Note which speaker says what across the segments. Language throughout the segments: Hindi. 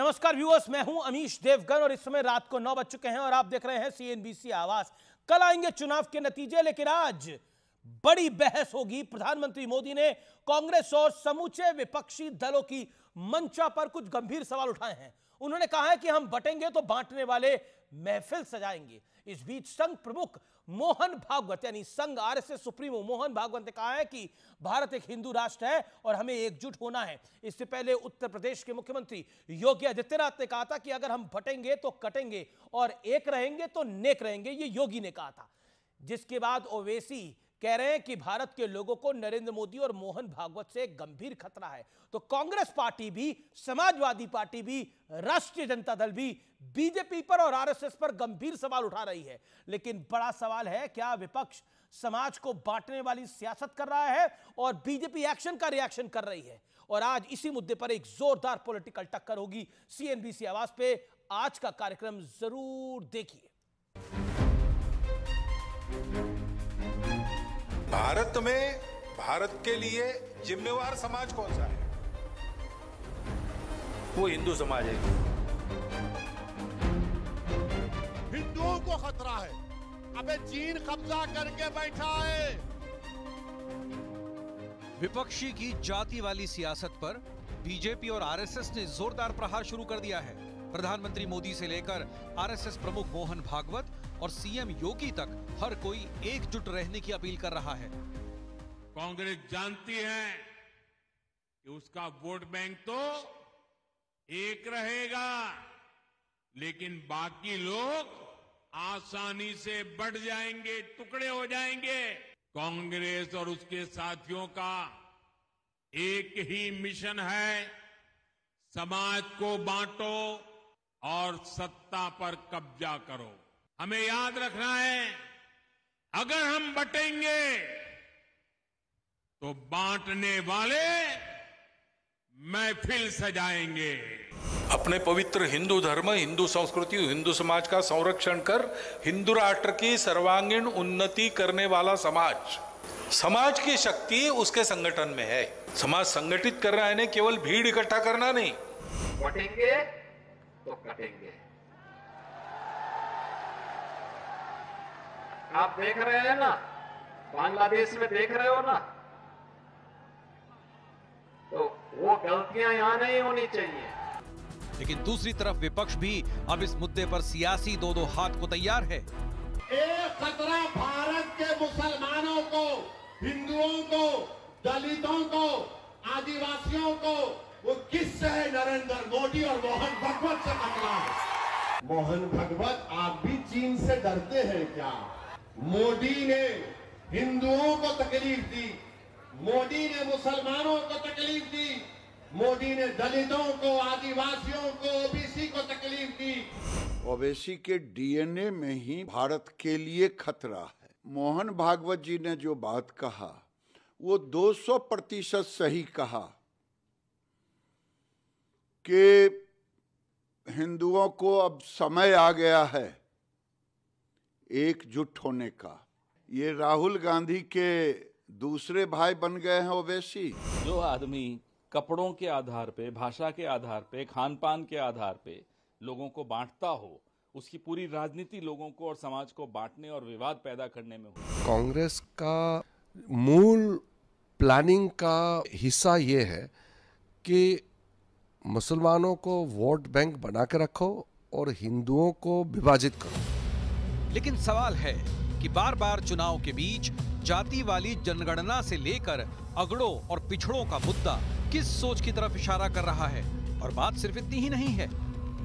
Speaker 1: नमस्कार व्यूअर्स मैं हूं अमीश देवगन और इस समय रात को नौ बज चुके हैं और आप देख रहे हैं सीएनबीसी आवाज कल आएंगे चुनाव के नतीजे लेकिन आज बड़ी बहस होगी प्रधानमंत्री मोदी ने कांग्रेस और समूचे विपक्षी दलों की मंचा पर कुछ गंभीर सवाल उठाए हैं उन्होंने कहा है कि हम बटेंगे तो बांटने वाले महफिल सजाएंगे इस बीच संघ प्रमुख मोहन भागवत यानी संघ आरएसएस सुप्रीमो मोहन भागवत ने कहा है कि भारत एक हिंदू राष्ट्र है और हमें एकजुट होना है इससे पहले उत्तर प्रदेश के मुख्यमंत्री योगी आदित्यनाथ ने कहा था कि अगर हम भटेंगे तो कटेंगे और एक रहेंगे तो नेक रहेंगे ये योगी ने कहा था जिसके बाद ओवेसी कह रहे हैं कि भारत के लोगों को नरेंद्र मोदी और मोहन भागवत से गंभीर खतरा है तो कांग्रेस पार्टी भी समाजवादी पार्टी भी राष्ट्रीय जनता दल भी बीजेपी पर और आरएसएस पर गंभीर सवाल उठा रही है लेकिन बड़ा सवाल है क्या विपक्ष समाज को बांटने वाली सियासत कर रहा है और बीजेपी एक्शन का रिएक्शन कर रही है और आज इसी मुद्दे पर एक जोरदार पोलिटिकल टक्कर होगी सीएनबीसी आवाज पे आज का कार्यक्रम जरूर देखिए
Speaker 2: भारत में भारत के लिए जिम्मेवार समाज कौन सा है
Speaker 1: वो हिंदू समाज है
Speaker 3: हिंदुओं को खतरा है अबे चीन कब्जा करके बैठा है
Speaker 4: विपक्षी की जाति वाली सियासत पर बीजेपी और आरएसएस ने जोरदार प्रहार शुरू कर दिया है प्रधानमंत्री मोदी से लेकर आरएसएस प्रमुख मोहन भागवत और सीएम योगी तक हर कोई एकजुट रहने की अपील कर रहा है कांग्रेस जानती है कि उसका वोट बैंक तो
Speaker 2: एक रहेगा लेकिन बाकी लोग आसानी से बढ़ जाएंगे टुकड़े हो जाएंगे कांग्रेस और उसके साथियों का एक ही मिशन है समाज को बांटो और सत्ता पर कब्जा करो हमें याद रखना है अगर हम बटेंगे तो बांटने वाले महफिल सजाएंगे अपने पवित्र हिंदू धर्म हिंदू संस्कृति हिंदू समाज का संरक्षण कर हिंदू राष्ट्र की सर्वांगीण उन्नति करने वाला समाज समाज की शक्ति उसके संगठन में है समाज संगठित करना है केवल भीड़ इकट्ठा करना नहीं
Speaker 5: बटेंगे तो कटेंगे आप देख रहे हैं ना बांग्लादेश में देख रहे हो ना
Speaker 2: तो वो गलतियां यहां नहीं होनी चाहिए
Speaker 4: लेकिन दूसरी तरफ विपक्ष भी अब इस मुद्दे पर सियासी दो दो हाथ को तैयार है
Speaker 3: एक खतरा भारत के मुसलमानों को हिंदुओं को दलितों को आदिवासियों को वो किससे है नरेंद्र मोदी और मोहन भगवत से खतरा मतलब?
Speaker 2: है मोहन भगवत आप भी चीन से डरते हैं क्या मोदी ने हिंदुओं को तकलीफ दी
Speaker 4: मोदी
Speaker 3: ने मुसलमानों को तकलीफ दी मोदी ने दलितों को
Speaker 5: आदिवासियों को ओबीसी को तकलीफ दी
Speaker 4: ओबीसी के डीएनए में ही भारत के लिए खतरा है मोहन भागवत जी ने जो बात कहा वो 200 प्रतिशत सही कहा कि हिंदुओं को अब समय आ गया है एकजुट होने का ये राहुल गांधी के दूसरे भाई बन गए हैं ओवैसी जो आदमी कपड़ों के आधार पे भाषा के आधार पे खान पान के आधार पे लोगों को बांटता हो उसकी पूरी राजनीति लोगों को और समाज को बांटने और विवाद पैदा करने में हो
Speaker 2: कांग्रेस का मूल प्लानिंग का हिस्सा ये है कि मुसलमानों को वोट बैंक बना के रखो और हिंदुओं को विभाजित करो
Speaker 4: लेकिन सवाल है कि बार बार चुनाव के बीच जाति वाली जनगणना से लेकर अगड़ों और पिछड़ों का मुद्दा किस सोच की तरफ इशारा कर रहा है और बात सिर्फ इतनी ही नहीं है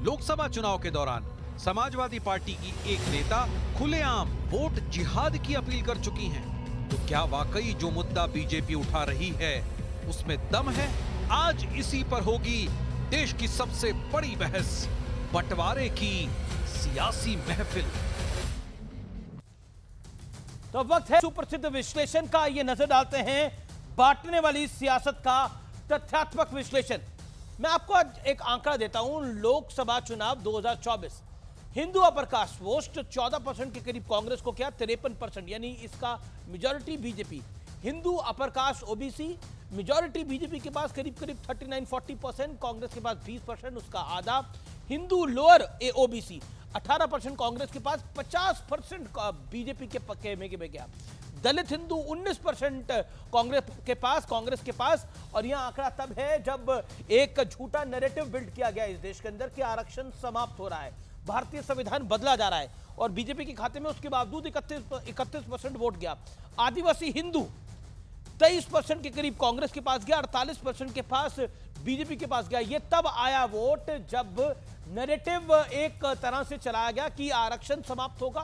Speaker 4: लोकसभा चुनाव के दौरान समाजवादी पार्टी की एक नेता खुलेआम वोट जिहाद की अपील कर चुकी हैं। तो क्या वाकई जो मुद्दा बीजेपी उठा रही है उसमें दम है आज इसी पर होगी देश की सबसे बड़ी बहस बंटवारे की सियासी महफिल
Speaker 1: तो वक्त है सुप्रसिद्ध विश्लेषण का ये नजर डालते हैं बांटने वाली सियासत का तथ्यात्मक विश्लेषण मैं आपको एक आंकड़ा देता हूं लोकसभा चुनाव 2024 हिंदू अपर कास्ट वोस्ट चौदह परसेंट के करीब कांग्रेस को क्या तिरपन परसेंट यानी इसका majority BJP Hindu upper caste OBC majority BJP के पास करीब करीब 39 40 परसेंट कांग्रेस के पास 20 परसेंट उसका आधा हिंदू लोअर ए ओबीसी 18 परसेंट कांग्रेस के पास 50 परसेंट बीजेपी के पक्के में के गया दलित हिंदू 19 परसेंट कांग्रेस के पास कांग्रेस के पास और यह आंकड़ा तब है जब एक झूठा नैरेटिव बिल्ड किया गया इस देश के अंदर कि आरक्षण समाप्त हो रहा है भारतीय संविधान बदला जा रहा है और बीजेपी के खाते में उसके बावजूद इकतीस इकतीस परसेंट वोट गया आदिवासी हिंदू तेईस परसेंट के करीब कांग्रेस के पास गया अड़तालीस परसेंट के पास बीजेपी के पास गया ये तब आया वोट जब नैरेटिव एक तरह से चलाया गया कि आरक्षण समाप्त होगा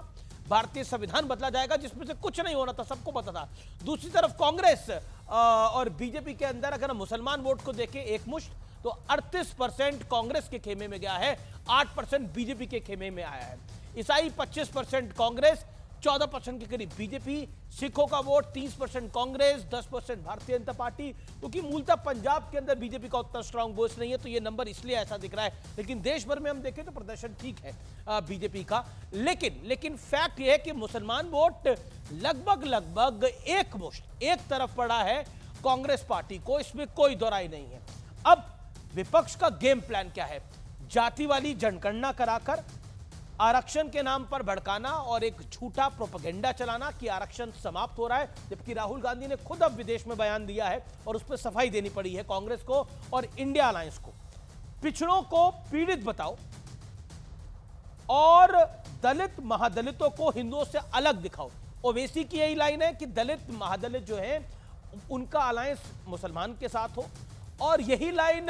Speaker 1: भारतीय संविधान बदला जाएगा जिसमें से कुछ नहीं होना था सबको पता था दूसरी तरफ कांग्रेस और बीजेपी के अंदर अगर हम मुसलमान वोट को देखें एकमुश्त तो 38 परसेंट कांग्रेस के खेमे में गया है 8 परसेंट बीजेपी के खेमे में आया है ईसाई 25 परसेंट कांग्रेस चौदह परसेंट के करीब बीजेपी सिखों का वोट तीस परसेंट कांग्रेस दस परसेंट भारतीय जनता पार्टी क्योंकि मूलतः पंजाब के अंदर बीजेपी का उतना स्ट्रांग वोट नहीं है तो ये नंबर इसलिए ऐसा दिख रहा है लेकिन देश भर में हम देखें तो प्रदर्शन ठीक है बीजेपी का लेकिन लेकिन फैक्ट यह है कि मुसलमान वोट लगभग लगभग एक मुश्त एक तरफ पड़ा है कांग्रेस पार्टी को इसमें कोई दोराई नहीं है अब विपक्ष का गेम प्लान क्या है जाति वाली जनगणना कराकर आरक्षण के नाम पर भड़काना और एक झूठा प्रोपगेंडा चलाना कि आरक्षण समाप्त हो रहा है जबकि राहुल गांधी ने खुद अब विदेश में बयान दिया है और उस पर सफाई देनी पड़ी है कांग्रेस को और इंडिया अलायंस को पिछड़ों को पीड़ित बताओ और दलित महादलितों को हिंदुओं से अलग दिखाओ ओवेसी की यही लाइन है कि दलित महादलित जो है उनका अलायंस मुसलमान के साथ हो और यही लाइन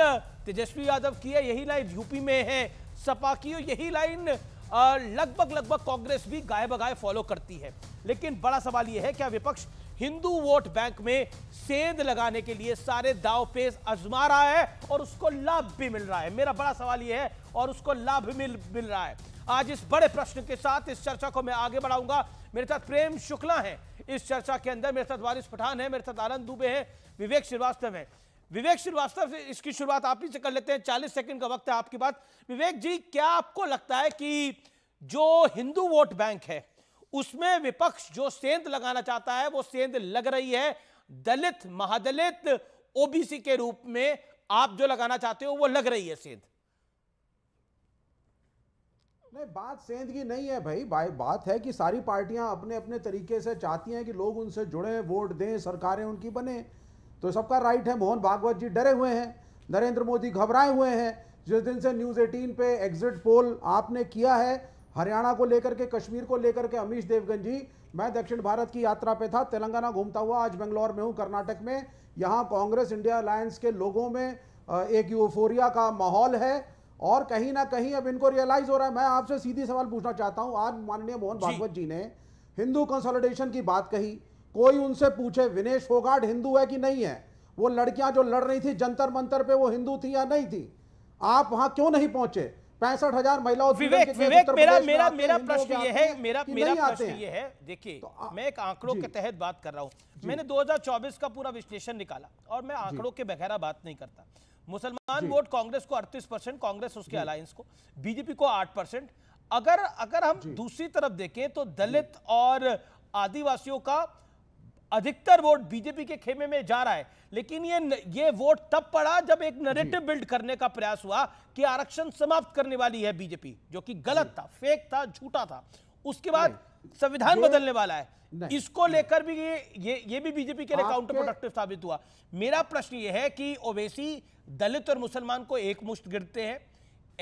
Speaker 1: तेजस्वी यादव की है यही लाइन यूपी में है सपा की और यही लाइन लगभग लगभग कांग्रेस भी गाय बगाए फॉलो करती है लेकिन बड़ा सवाल यह है क्या विपक्ष हिंदू वोट बैंक में सेंध लगाने के लिए सारे दाव पेश आजमा रहा है और उसको लाभ भी मिल रहा है मेरा बड़ा सवाल यह है और उसको लाभ भी मिल, मिल रहा है आज इस बड़े प्रश्न के साथ इस चर्चा को मैं आगे बढ़ाऊंगा मेरे साथ प्रेम शुक्ला है इस चर्चा के अंदर मेरे साथ वारिस पठान है मेरे साथ आनंद दुबे है विवेक श्रीवास्तव है विवेक श्रीवास्तव से इसकी शुरुआत आप ही से कर लेते हैं चालीस सेकंड का वक्त है आपकी बात विवेक जी क्या आपको लगता है कि जो हिंदू वोट बैंक है उसमें विपक्ष जो सेंध लगाना चाहता है वो सेंध लग रही है दलित महादलित ओबीसी के रूप में आप जो लगाना चाहते हो वो लग रही है सेंध
Speaker 3: नहीं बात सेंध की नहीं है भाई भाई बात है कि सारी पार्टियां अपने अपने तरीके से चाहती हैं कि लोग उनसे जुड़े वोट दें सरकारें उनकी बने तो सबका राइट है मोहन भागवत जी डरे हुए हैं नरेंद्र मोदी घबराए हुए हैं जिस दिन से न्यूज़ एटीन पे एग्जिट पोल आपने किया है हरियाणा को लेकर के कश्मीर को लेकर के अमीश देवगन जी मैं दक्षिण भारत की यात्रा पे था तेलंगाना घूमता हुआ आज बेंगलोर में हूँ कर्नाटक में यहाँ कांग्रेस इंडिया अलायंस के लोगों में एक यूफोरिया का माहौल है और कहीं ना कहीं अब इनको रियलाइज हो रहा है मैं आपसे सीधी सवाल पूछना चाहता हूँ आज माननीय मोहन भागवत जी ने हिंदू कंसोलिडेशन की बात कही कोई उनसे पूछे विनेश फोगाट हिंदू है कि नहीं है वो लड़कियां जो लड़ रही थी जंतर मंतर पे वो हिंदू थी या नहीं थी आप वहां क्यों नहीं पहुंचे पैंसठ हजार महिलाओं विवेक विवेक मेरा मेरा मेरा प्रश्न ये है मेरा मेरा प्रश्न ये
Speaker 1: है देखिए तो मैं एक आंकड़ों के तहत बात कर रहा हूँ मैंने 2024 का पूरा विश्लेषण निकाला और मैं आंकड़ों के बगैर बात नहीं करता मुसलमान वोट कांग्रेस को 38 परसेंट कांग्रेस उसके अलायंस को बीजेपी को 8 परसेंट अगर अगर हम दूसरी तरफ देखें तो दलित और आदिवासियों का अधिकतर वोट बीजेपी के खेमे में जा रहा है लेकिन ये ये वोट तब पड़ा जब एक नरेटिव बिल्ड करने का प्रयास हुआ कि आरक्षण समाप्त करने वाली है बीजेपी जो कि गलत था फेक था झूठा था उसके बाद संविधान बदलने वाला है इसको लेकर भी ये ये ये भी बीजेपी के लिए काउंटर प्रोडक्टिव साबित हुआ मेरा प्रश्न ये है कि ओवैसी दलित और मुसलमान को एक मुश्त गिरते हैं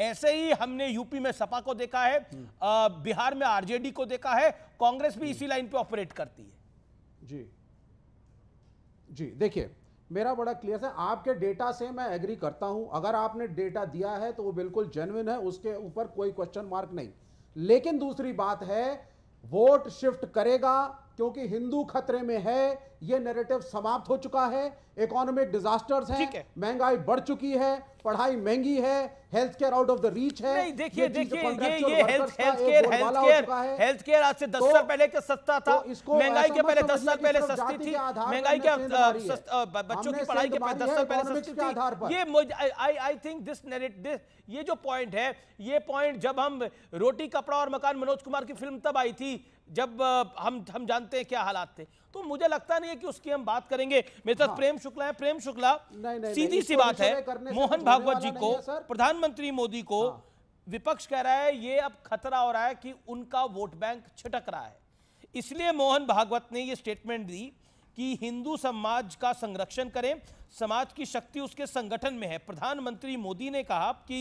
Speaker 1: ऐसे ही हमने यूपी में सपा को देखा है हम्म। बिहार में आरजेडी को देखा है कांग्रेस भी इसी लाइन पे ऑपरेट करती है
Speaker 3: जी जी देखिए मेरा बड़ा क्लियर है आपके डेटा से मैं एग्री करता हूं अगर आपने डेटा दिया है तो वो बिल्कुल जेनविन है उसके ऊपर कोई क्वेश्चन मार्क नहीं लेकिन दूसरी बात है वोट शिफ्ट करेगा क्योंकि हिंदू खतरे में है ये नैरेटिव समाप्त हो चुका है इकोनॉमिक डिजास्टर्स हैं महंगाई बढ़ चुकी है पढ़ाई महंगी है health care out of the reach है नहीं देखिए देखिए ये ये health care health care health care आज से दस तो- साल पहले का सस्ता था तो महंगाई के पहले दस साल पहले सस्ती थी महंगाई के
Speaker 1: बच्चों की पढ़ाई के दस साल पहले सस्ती थी ये आई आई थिंक दिस ये जो पॉइंट है ये पॉइंट जब हम रोटी कपड़ा और मकान मनोज कुमार की फिल्म तब आई थी जब हम हम जानते हैं क्या हालात थे तो मुझे लगता नहीं है कि उसकी हम बात करेंगे मेरे साथ हाँ। प्रेम शुक्ला है प्रेम शुक्ला
Speaker 3: सीधी सी बात है मोहन तो भागवत जी को
Speaker 1: प्रधानमंत्री मोदी को हाँ। विपक्ष कह रहा है ये अब खतरा हो रहा है कि उनका वोट बैंक छिटक रहा है इसलिए मोहन भागवत ने ये स्टेटमेंट दी कि हिंदू समाज का संरक्षण करें समाज की शक्ति उसके संगठन में है प्रधानमंत्री मोदी ने कहा कि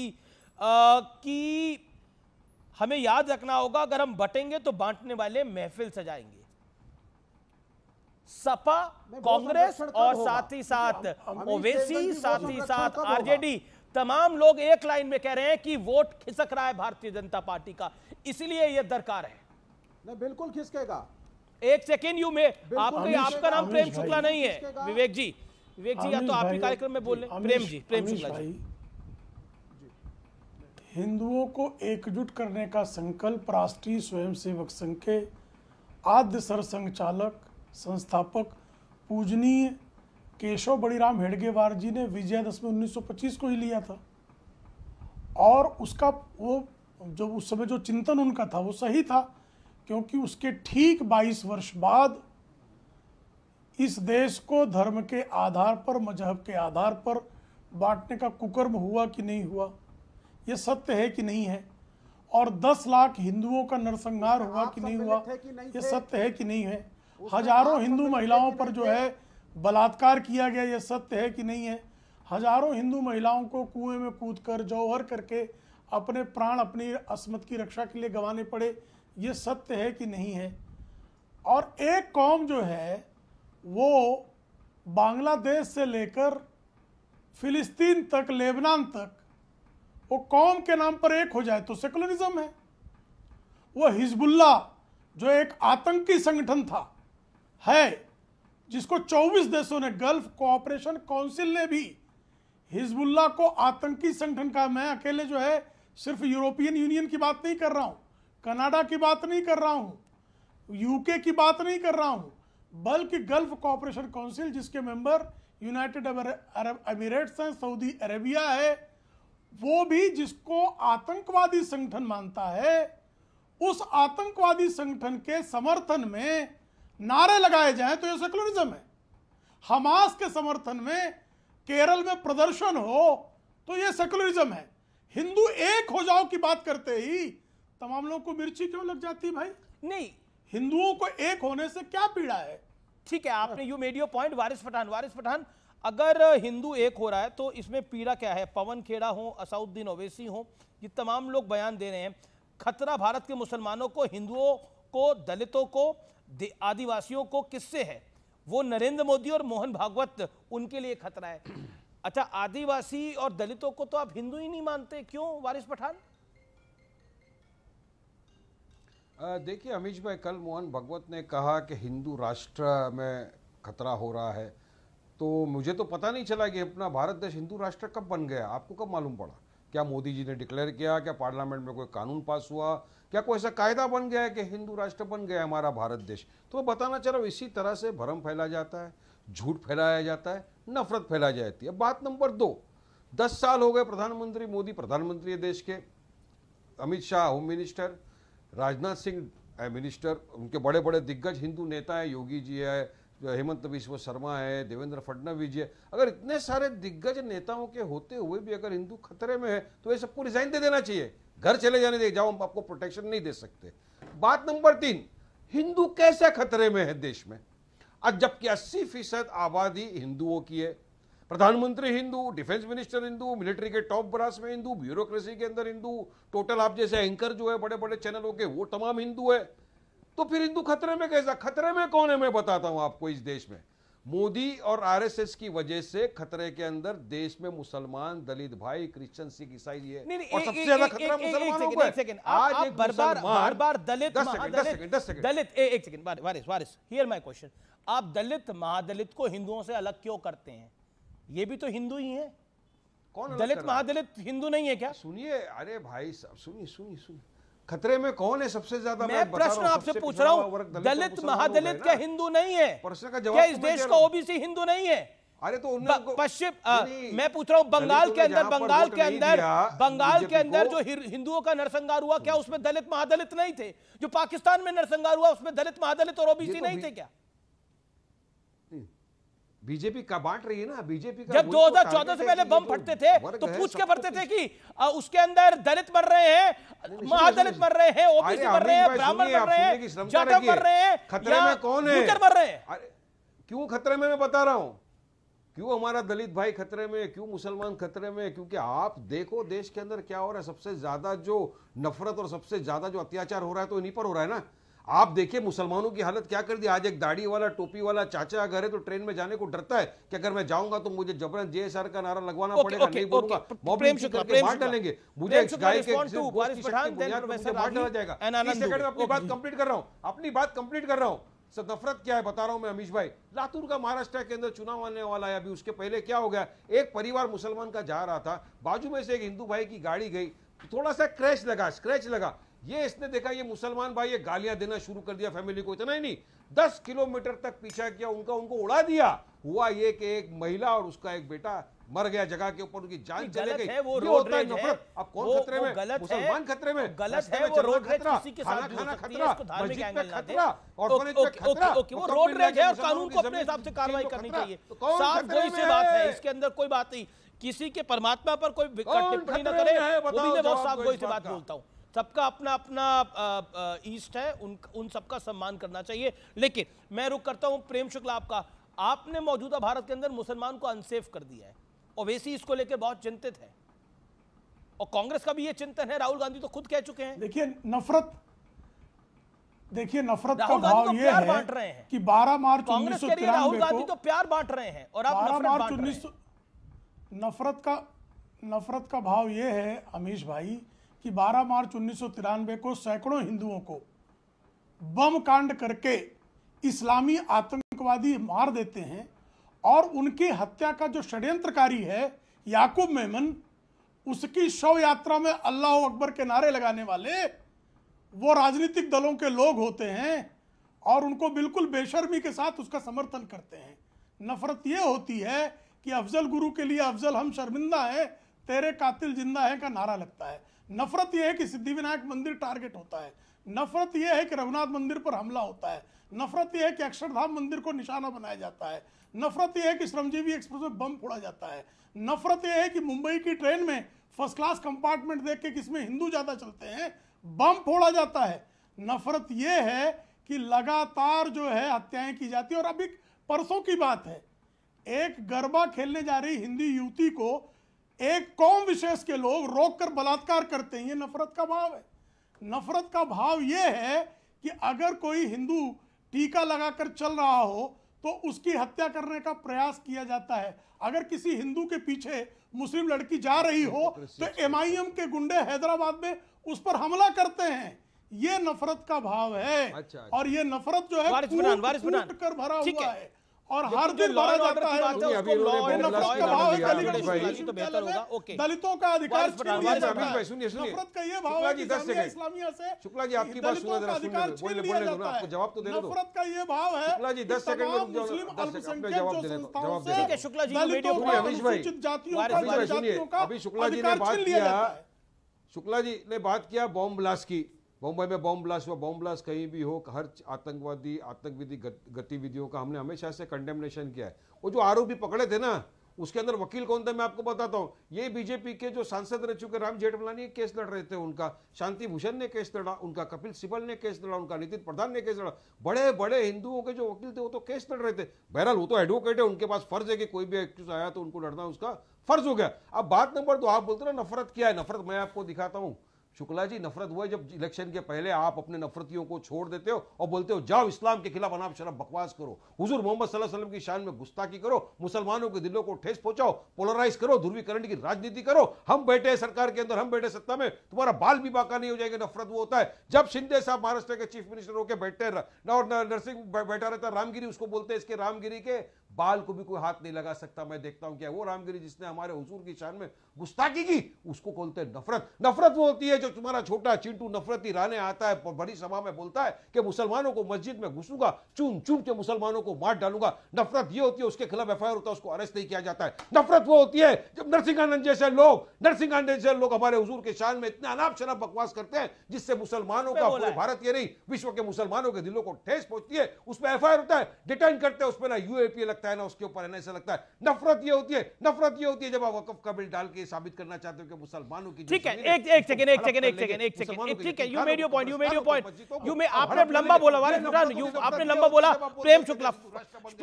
Speaker 1: आ, कि हमें याद रखना होगा अगर हम बटेंगे तो बांटने वाले महफिल सजाएंगे सपा कांग्रेस और साथ ही साथ ओवेसी साथ ही साथ आरजेडी तमाम लोग एक लाइन में कह रहे हैं कि वोट खिसक रहा है भारतीय जनता पार्टी का इसलिए यह दरकार है
Speaker 3: नहीं बिल्कुल खिसकेगा
Speaker 1: एक सेकेंड यू में आपके आपका नाम प्रेम शुक्ला नहीं है विवेक जी विवेक जी या तो आपके कार्यक्रम में बोल रहे प्रेम जी प्रेम शुक्ला जी
Speaker 6: हिंदुओं को एकजुट करने का संकल्प राष्ट्रीय स्वयंसेवक संघ के आद्य सरसंघचालक संस्थापक पूजनीय केशव बड़ीराम हेडगेवार जी ने विजयादशमी 1925 को ही लिया था और उसका वो जो उस समय जो चिंतन उनका था वो सही था क्योंकि उसके ठीक 22 वर्ष बाद इस देश को धर्म के आधार पर मजहब के आधार पर बांटने का कुकर्म हुआ कि नहीं हुआ ये सत्य है कि नहीं है और 10 लाख हिंदुओं का नरसंहार हुआ कि नहीं हुआ ये सत्य है कि नहीं है हजारों हिंदू महिलाओं पर जो है बलात्कार किया गया ये सत्य है कि नहीं है हजारों हिंदू महिलाओं को कुएं में कूद कर जौहर करके अपने प्राण अपनी असमत की रक्षा के लिए गंवाने पड़े ये सत्य है कि नहीं है और एक कौम जो है वो बांग्लादेश से लेकर फिलिस्तीन तक लेबनान तक वो कौम के नाम पर एक हो जाए तो सेकुलरिज्म है वो हिजबुल्ला जो एक आतंकी संगठन था है जिसको 24 देशों ने गल्फ कोऑपरेशन काउंसिल ने भी हिजबुल्ला को आतंकी संगठन का मैं अकेले जो है सिर्फ यूरोपियन यूनियन की बात नहीं कर रहा हूं कनाडा की बात नहीं कर रहा हूँ यूके की बात नहीं कर रहा हूं बल्कि गल्फ कोऑपरेशन काउंसिल जिसके मेंबर यूनाइटेड अरब अमीरेट्स हैं सऊदी अरेबिया है वो भी जिसको आतंकवादी संगठन मानता है उस आतंकवादी संगठन के समर्थन में नारे लगाए जाएं तो ये सेकुलरिज्म है हमास के समर्थन में केरल में प्रदर्शन हो तो ये सेकुलरिज्म है हिंदू एक हो जाओ की बात करते ही तमाम लोगों को मिर्ची क्यों लग जाती भाई नहीं
Speaker 1: हिंदुओं को एक होने से क्या पीड़ा है ठीक है आपने you made your point Waris Pathan Waris Pathan अगर हिंदू एक हो रहा है तो इसमें पीड़ा क्या है पवन खेड़ा हो असाउद्दीन ओवैसी हो ये तमाम लोग बयान दे रहे हैं खतरा भारत के मुसलमानों को हिंदुओं को दलितों को आदिवासियों को किससे है वो नरेंद्र मोदी और मोहन भागवत उनके लिए खतरा है अच्छा आदिवासी और दलितों को तो आप हिंदू ही नहीं मानते क्यों वारिस पठान
Speaker 2: देखिए अमीश भाई कल मोहन भगवत ने कहा कि हिंदू राष्ट्र में खतरा हो रहा है तो मुझे तो पता नहीं चला कि अपना भारत देश हिंदू राष्ट्र कब बन गया आपको कब मालूम पड़ा क्या मोदी जी ने डिक्लेयर किया क्या पार्लियामेंट में कोई कानून पास हुआ क्या कोई ऐसा कायदा बन गया है कि हिंदू राष्ट्र बन गया हमारा भारत देश तो मैं बताना चाह रहा हूँ इसी तरह से भ्रम फैला जाता है झूठ फैलाया जाता है नफरत फैलाई जाती है बात नंबर दो दस साल हो गए प्रधानमंत्री मोदी प्रधानमंत्री है देश के Amit Shah home minister Rajnath Singh minister उनके बड़े बड़े दिग्गज हिंदू नेता है योगी जी है हेमंत विश्व शर्मा है देवेंद्र फडणवीस जी है अगर इतने सारे दिग्गज नेताओं के होते हुए भी अगर हिंदू खतरे में है तो ये सबको रिजाइन दे देना चाहिए घर चले जाने दे जाओ हम आपको प्रोटेक्शन नहीं दे सकते बात नंबर तीन हिंदू कैसे खतरे में है देश में आज जबकि अस्सी फीसद आबादी हिंदुओं की है प्रधानमंत्री Hindu defence minister Hindu military के टॉप ब्रास में हिंदू ब्यूरोक्रेसी के अंदर हिंदू टोटल आप जैसे एंकर जो है बड़े बड़े चैनलों के वो तमाम हिंदू है तो फिर हिंदू खतरे में कैसा खतरे में कौन है मैं बताता हूं आपको इस देश में मोदी और आरएसएस की वजह से खतरे के अंदर देश में मुसलमान दलित भाई क्रिश्चियन सिख ईसाई ये नहीं, नहीं, और सबसे ज्यादा
Speaker 1: खतरा मुसलमानों को आज एक बार बार बार बार दलित दलित एक second Waris Waris hear my question आप दलित महादलित को हिंदुओं से अलग क्यों
Speaker 2: करते हैं ये भी तो हिंदू ही है कौन दलित महादलित हिंदू नहीं है क्या सुनिए अरे भाई साहब सुनिए सुनिए सुनिए खतरे में कौन है सबसे ज्यादा मैं प्रश्न आपसे पूछ रहा हूँ दलित महादलित क्या हिंदू नहीं है प्रश्न का जवाब इस देश का
Speaker 1: ओबीसी हिंदू नहीं है अरे तो पश्चिम मैं पूछ रहा हूँ बंगाल के अंदर बंगाल के अंदर बंगाल के अंदर जो हिंदुओं का नरसंहार हुआ क्या उसमें दलित महादलित नहीं थे जो पाकिस्तान में नरसंहार हुआ उसमें दलित महादलित और ओबीसी तो नहीं थे क्या
Speaker 2: बीजेपी का बांट रही है ना बीजेपी का जब 2014 से पहले बम फटते थे तो पूछ के भरते
Speaker 1: थे कि उसके अंदर दलित मर रहे हैं महादलित मर रहे हैं ओबीसी मर रहे हैं ब्राह्मण मर रहे हैं मर रहे हैं खतरे में कौन है मर रहे
Speaker 2: हैं क्यों खतरे में मैं बता रहा हूं क्यों हमारा दलित भाई खतरे में है क्यों मुसलमान खतरे में है क्योंकि आप देखो देश के अंदर क्या हो रहा है सबसे ज्यादा जो नफरत और सबसे ज्यादा जो अत्याचार हो रहा है तो इन्हीं पर हो रहा है ना आप देखिए मुसलमानों की हालत क्या कर दी आज एक दाढ़ी वाला टोपी वाला चाचा अगर है तो ट्रेन में जाने को डरता है कि अगर मैं जाऊंगा तो मुझे जबरन जे का नारा लगवाना okay, पड़ेगा okay, नहीं शुक्र डालेंगे मुझे अपनी बात कंप्लीट कर रहा हूँ अपनी बात कंप्लीट कर रहा हूँ सर नफरत क्या है बता रहा हूं मैं अमीश भाई लातूर का महाराष्ट्र के अंदर चुनाव आने वाला है अभी उसके पहले क्या हो गया एक परिवार मुसलमान का जा रहा था बाजू में से एक हिंदू भाई की गाड़ी गई थोड़ा सा क्रैश लगा स्क्रैच लगा ये इसने देखा ये मुसलमान भाई ये गालियां देना शुरू कर दिया फैमिली को इतना ही नहीं दस किलोमीटर तक पीछा किया उनका उनको उड़ा दिया हुआ ये कि एक महिला और उसका एक बेटा मर गया जगह के ऊपर उनकी जान चले गई है वो होता है नफरत अब कौन खतरे में मुसलमान खतरे में गलत है वो रोड किसी के खाना खतरा मस्जिद खतरा
Speaker 1: खतरा वो तो रोड रेज है और कानून को अपने हिसाब से कार्रवाई करनी चाहिए तो कोई से बात है इसके अंदर कोई बात नहीं किसी के परमात्मा पर कोई टिप्पणी न करे वो भी मैं बहुत साफ कोई से बात बोलता हूँ सबका अपना अपना ईस्ट है उन उन सबका सम्मान करना चाहिए लेकिन मैं रुक करता हूँ प्रेम शुक्ला आपका आपने मौजूदा भारत के अंदर मुसलमान को अनसेफ कर दिया है ओवैसी इसको लेकर बहुत चिंतित है और कांग्रेस का भी ये चिंतन है राहुल गांधी तो खुद कह चुके हैं देखिए नफरत देखिए नफरत का भाव तो ये है रहे हैं
Speaker 6: कि 12 मार्च उन्नीस सौ राहुल गांधी तो
Speaker 1: प्यार बांट रहे हैं और आप 12 मार्च उन्नीस
Speaker 6: नफरत का नफरत का भाव ये है अमीश भाई कि 12 मार्च उन्नीस को सैकड़ों हिंदुओं को बम कांड करके इस्लामी आतंकवादी मार देते हैं और उनकी हत्या का जो षड्यंत्रकारी है याकूब मेमन उसकी शव यात्रा में अल्लाह अकबर के नारे लगाने वाले वो राजनीतिक दलों के लोग होते हैं और उनको बिल्कुल बेशर्मी के साथ उसका समर्थन करते हैं नफरत ये होती है कि अफजल गुरु के लिए अफजल हम शर्मिंदा हैं तेरे कातिल जिंदा है का नारा लगता है नफरत यह है कि सिद्धिविनायक मंदिर टारगेट होता है नफरत यह है कि रघुनाथ मंदिर पर हमला होता है नफरत यह है कि अक्षरधाम मंदिर को निशाना बनाया जाता है नफरत यह है कि श्रमजीवी एक्सप्रेस में बम फोड़ा जाता है नफरत यह है कि मुंबई की ट्रेन में फर्स्ट क्लास कंपार्टमेंट देख के किसमें हिंदू ज़्यादा चलते हैं बम फोड़ा जाता है नफरत यह है कि लगातार जो है हत्याएं की जाती है और अभी परसों की बात है एक गरबा खेलने जा रही हिंदी युवती को एक कौम विशेष के लोग रोक कर बलात्कार करते हैं ये नफरत का भाव है नफरत का भाव ये है कि अगर कोई हिंदू टीका लगाकर चल रहा हो तो उसकी हत्या करने का प्रयास किया जाता है अगर किसी हिंदू के पीछे मुस्लिम लड़की जा रही हो तो एम के गुंडे हैदराबाद में उस पर हमला करते हैं ये नफरत का भाव है अच्छा, अच्छा। और ये नफरत जो है वारिस वारिस कर भरा हुआ है और हर दिन भरा जाता है दलितों का अधिकार नफरत का ये भाव है इस्लामिया से शुक्ला जी आपकी बात जरा अधिकार बोलने बोलने दो आपको जवाब तो देना दो नफरत का ये भाव है शुक्ला जी 10 सेकंड में तो मुस्लिम अल्पसंख्यक जवाब दो जवाब ठीक है शुक्ला जी वीडियो पूरी भाई जातियों का का अभी शुक्ला जी ने बात किया
Speaker 2: शुक्ला जी ने बात किया बॉम्ब ब्लास्ट की बम्बई में बॉम्ब ब्लास्ट हुआ बॉम्ब ब्लास्ट कहीं भी हो हर आतंकवादी आतंकविदी गतिविधियों का हमने हमेशा से कंडेमनेशन किया है वो जो आरोपी पकड़े थे ना उसके अंदर वकील कौन थे मैं आपको बताता हूँ ये बीजेपी के जो सांसद रह चुके राम जेठमलानी केस लड़ रहे थे उनका शांति भूषण ने केस लड़ा उनका कपिल सिब्बल ने केस लड़ा उनका नितिन प्रधान ने केस लड़ा बड़े बड़े हिंदुओं के जो वकील थे वो तो केस लड़ रहे थे बहरहाल वो तो एडवोकेट है उनके पास फर्ज है कि कोई भी एक्यूज आया तो उनको लड़ना उसका फर्ज हो गया अब बात नंबर दो आप बोलते ना नफरत क्या है नफरत मैं आपको दिखाता हूँ शुक्ला जी नफरत हुआ जब इलेक्शन के पहले आप अपने नफरतियों को छोड़ देते हो और बोलते हो जाओ इस्लाम के खिलाफ अनाप शराब बकवास करो हुजूर मोहम्मद वसल्लम की शान में गुस्ताखी करो मुसलमानों के दिलों को ठेस पहुंचाओ पोलराइज करो ध्रुवीकरण की राजनीति करो हम बैठे हैं सरकार के अंदर हम बैठे सत्ता में तुम्हारा बाल भी बाका नहीं हो जाएगा नफरत वो होता है जब शिंदे साहब महाराष्ट्र के चीफ मिनिस्टर होकर बैठते नरसिंह बैठा रहता रामगिरी उसको बोलते हैं इसके रामगिरी के बाल को भी कोई हाथ नहीं लगा सकता मैं देखता हूं क्या वो रामगिरी जिसने हमारे हुजूर की शान में गुस्ताखी की उसको बोलते हैं नफरत नफरत वो होती है जो तुम्हारा छोटा चिंटू ही रहने आता है बड़ी सभा में बोलता है कि मुसलमानों को मस्जिद में घुसूंगा चुन चुन के मुसलमानों को मार डालूंगा नफरत ये होती है उसके खिलाफ एफ होता है उसको अरेस्ट नहीं किया जाता है नफरत वो होती है जब नरसिंहानंद जैसे लोग नरसिंहानंद जैसे लोग हमारे हजूर के शान में इतने अनाप शराब बकवास करते हैं जिससे मुसलमानों का पूरे भारत ये नहीं विश्व के मुसलमानों के दिलों को ठेस पहुंचती है उसमें एफ होता है डिटेन करते हैं उसमें ना यूएपीए लगता है ना उसके ऊपर है ना ऐसा लगता है नफरत ये होती है नफरत ये होती है जब आप वकफ का बिल डाल के साबित करना चाहते हो कि मुसलमानों की ठीक है एक एक सेकंड एक सेकंड एक सेकंड एक सेकंड ठीक है you made your point you made your point you में आपने लंबा बोला
Speaker 6: वाले इमरान यू आपने लंबा बोला प्रेम शुक्ला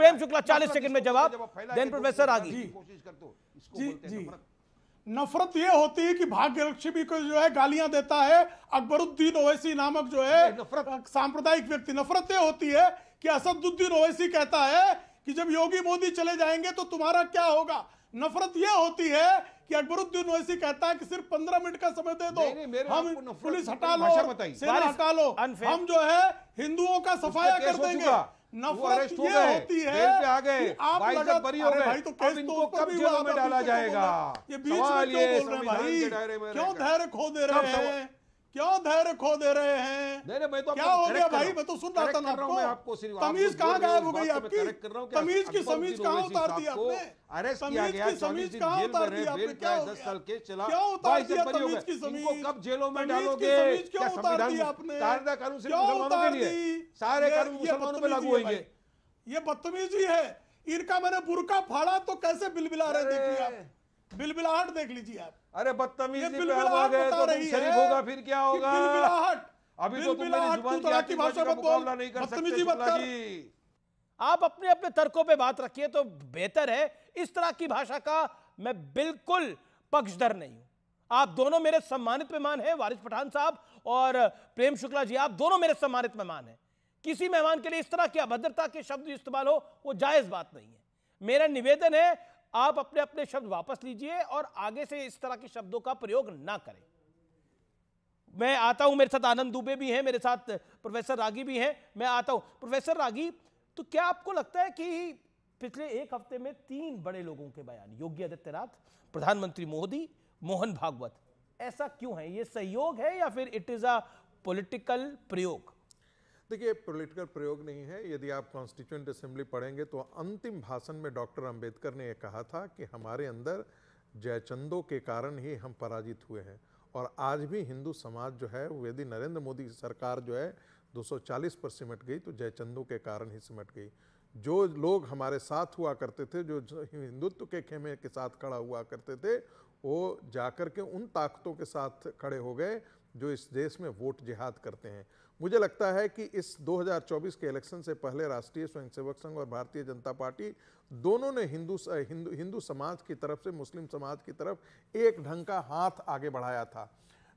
Speaker 2: प्रेम शुक्ला 40 सेकंड में जवाब देन तो प्रोफेसर आगे कोशिश कर दो जी जी
Speaker 6: नफरत ये होती है कि भाग्य लक्ष्मी को जो है गालियां देता है अकबरुद्दीन ओवैसी नामक जो है सांप्रदायिक व्यक्ति नफरत ये होती है कि असदुद्दीन ओवैसी कहता है कि जब योगी मोदी चले जाएंगे तो तुम्हारा क्या होगा नफरत यह होती है कि अकबरुद्दीन वैसी कहता है कि सिर्फ पंद्रह मिनट का समय दे दो हम पुलिस हटा लो सेना हटा लो हम जो है हिंदुओं का सफाया कर देंगे नफरत ये होती है आ गए आप लगातार भाई तो केस तो कब जेलों में डाला जाएगा ये बीच में क्यों बोल रहे हैं भाई क्यों धैर्य खो दे रहे हैं क्यों धैर्य खो दे रहे हैं नहीं नहीं मैं तो क्या हो गया भाई मैं तो सुन रहा था आपको आपको तमीज कहाँ गायब हो गई आपकी तमीज की समीज कहाँ उतार दी आपने
Speaker 2: अरे समीज की समीज कहाँ उतार दी आपने क्या दस साल के चला क्या उतार दिया तमीज की समीज कब जेलों में डालोगे क्या उतार दी आपने कायदा कानून सिर्फ मुसलमानों के सारे कानून मुसलमानों पे लागू होंगे
Speaker 6: ये बदतमीजी है इनका मैंने बुरका फाड़ा तो कैसे बिलबिला रहे देखिए आप बिलबिलाहट देख लीजिए आप
Speaker 2: अरे बदतमीजी पे आ गए तो शरीफ होगा फिर क्या होगा बिलबिलाहट अभी बिल तो तुम मेरी जुबान तो की आती भाषा का बोल नहीं कर सकते शुक्ला जी
Speaker 1: आप अपने अपने तर्कों पे बात रखिए तो बेहतर है इस तरह की भाषा का मैं बिल्कुल पक्षधर नहीं हूं आप दोनों मेरे सम्मानित मेहमान हैं वारिस पठान साहब और प्रेम शुक्ला जी आप दोनों मेरे सम्मानित मेहमान हैं किसी मेहमान के लिए इस तरह की अभद्रता के शब्द इस्तेमाल हो वो जायज़ बात नहीं है मेरा निवेदन है आप अपने अपने शब्द वापस लीजिए और आगे से इस तरह के शब्दों का प्रयोग ना करें मैं आता हूं मेरे साथ आनंद दुबे भी हैं मेरे साथ प्रोफेसर रागी भी हैं मैं आता हूं प्रोफेसर रागी तो क्या आपको लगता है कि पिछले एक हफ्ते में तीन बड़े लोगों के बयान योगी आदित्यनाथ प्रधानमंत्री मोदी मोहन भागवत ऐसा क्यों है ये सहयोग है या फिर इट इज अ पॉलिटिकल प्रयोग देखिए
Speaker 7: पॉलिटिकल प्रयोग नहीं है यदि आप कॉन्स्टिट्यूंट असेंबली पढ़ेंगे तो अंतिम भाषण में डॉक्टर अंबेडकर ने यह कहा था कि हमारे अंदर जयचंदों के कारण ही हम पराजित हुए हैं और आज भी हिंदू समाज जो है यदि नरेंद्र मोदी सरकार जो है 240 पर सिमट गई तो जयचंदों के कारण ही सिमट गई जो लोग हमारे साथ हुआ करते थे जो हिंदुत्व के खेमे के साथ खड़ा हुआ करते थे वो जाकर के उन ताकतों के साथ खड़े हो गए जो इस देश में वोट जिहाद करते हैं मुझे लगता है कि इस 2024 के इलेक्शन से पहले राष्ट्रीय स्वयंसेवक संघ और भारतीय जनता पार्टी दोनों ने हिंदू हिंदू हिंदू समाज की तरफ से मुस्लिम समाज की तरफ एक ढंग का हाथ आगे बढ़ाया था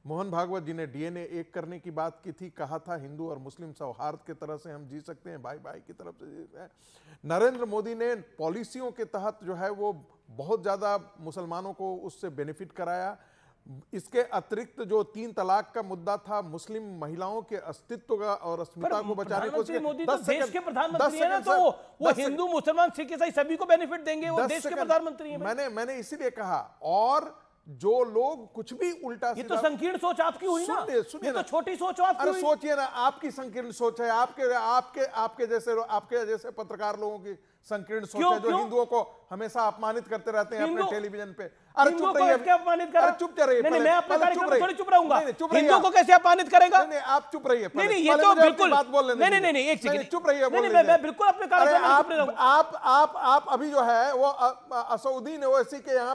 Speaker 7: मोहन भागवत जी ने डीएनए एक करने की बात की थी कहा था हिंदू और मुस्लिम सौहार्द के तरह से हम जी सकते हैं भाई भाई की तरफ से सकते हैं नरेंद्र मोदी ने पॉलिसियों के तहत जो है वो बहुत ज़्यादा मुसलमानों को उससे बेनिफिट कराया इसके अतिरिक्त जो तीन तलाक का मुद्दा था मुस्लिम महिलाओं के अस्तित्व का और अस्मिता को बचाने को मोदी तो देश के प्रधानमंत्री ना तो वो, वो हिंदू
Speaker 1: मुसलमान सिख ईसाई सभी को बेनिफिट देंगे वो देश के
Speaker 7: प्रधानमंत्री हैं मैंने मैंने इसीलिए कहा और जो लोग कुछ भी उल्टा ये तो संकीर्ण सोच आपकी हुई ना सुनिए तो छोटी सोच आपकी अरे सोचिए ना आपकी संकीर्ण सोच है आपके आपके आपके जैसे आपके जैसे पत्रकार लोगों की संकीर्ण सोच है जो हिंदुओं को हमेशा अपमानित करते रहते हैं अपने टेलीविजन पे के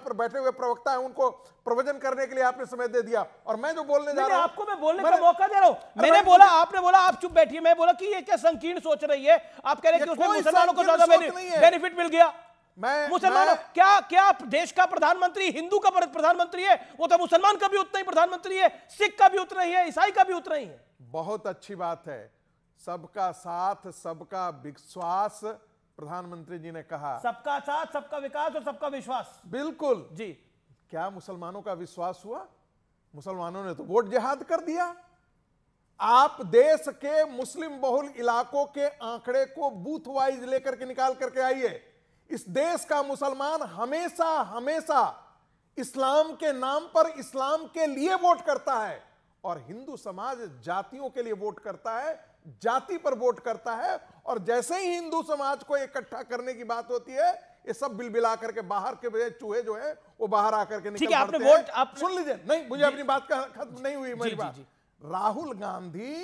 Speaker 7: पर बैठे हुए प्रवक्ता है उनको प्रवचन करने के लिए आपने समय दे दिया और
Speaker 1: मैं जो बोलने जा रहा हूँ आपको मैं बोलने का मौका दे रहा हूँ मैंने बोला आपने बोला आप चुप बैठिए मैं बोला की ये क्या संकीर्ण सोच रही है आप कह रहे हैं बेनिफिट मिल गया मैं क्या क्या देश का प्रधानमंत्री हिंदू का प्रधानमंत्री है वो तो मुसलमान का भी उतना ही प्रधानमंत्री है सिख का भी उतना ही है ईसाई का भी उतना ही है
Speaker 7: बहुत अच्छी बात है सबका साथ सबका विश्वास प्रधानमंत्री जी ने कहा सबका साथ सबका विकास और सबका विश्वास बिल्कुल जी क्या मुसलमानों का विश्वास हुआ मुसलमानों ने तो वोट जिहाद कर दिया आप देश के मुस्लिम बहुल इलाकों के आंकड़े को बूथ वाइज लेकर के निकाल करके आइए इस देश का मुसलमान हमेशा हमेशा इस्लाम के नाम पर इस्लाम के लिए वोट करता है और हिंदू समाज जातियों के लिए वोट करता है जाति पर वोट करता है और जैसे ही हिंदू समाज को इकट्ठा करने की बात होती है ये सब बिल बिला करके बाहर के चूहे जो है वो बाहर आकर के निकल आपने वोट आप सुन लीजिए नहीं मुझे अपनी बात का खत्म नहीं हुई मेरी बात राहुल गांधी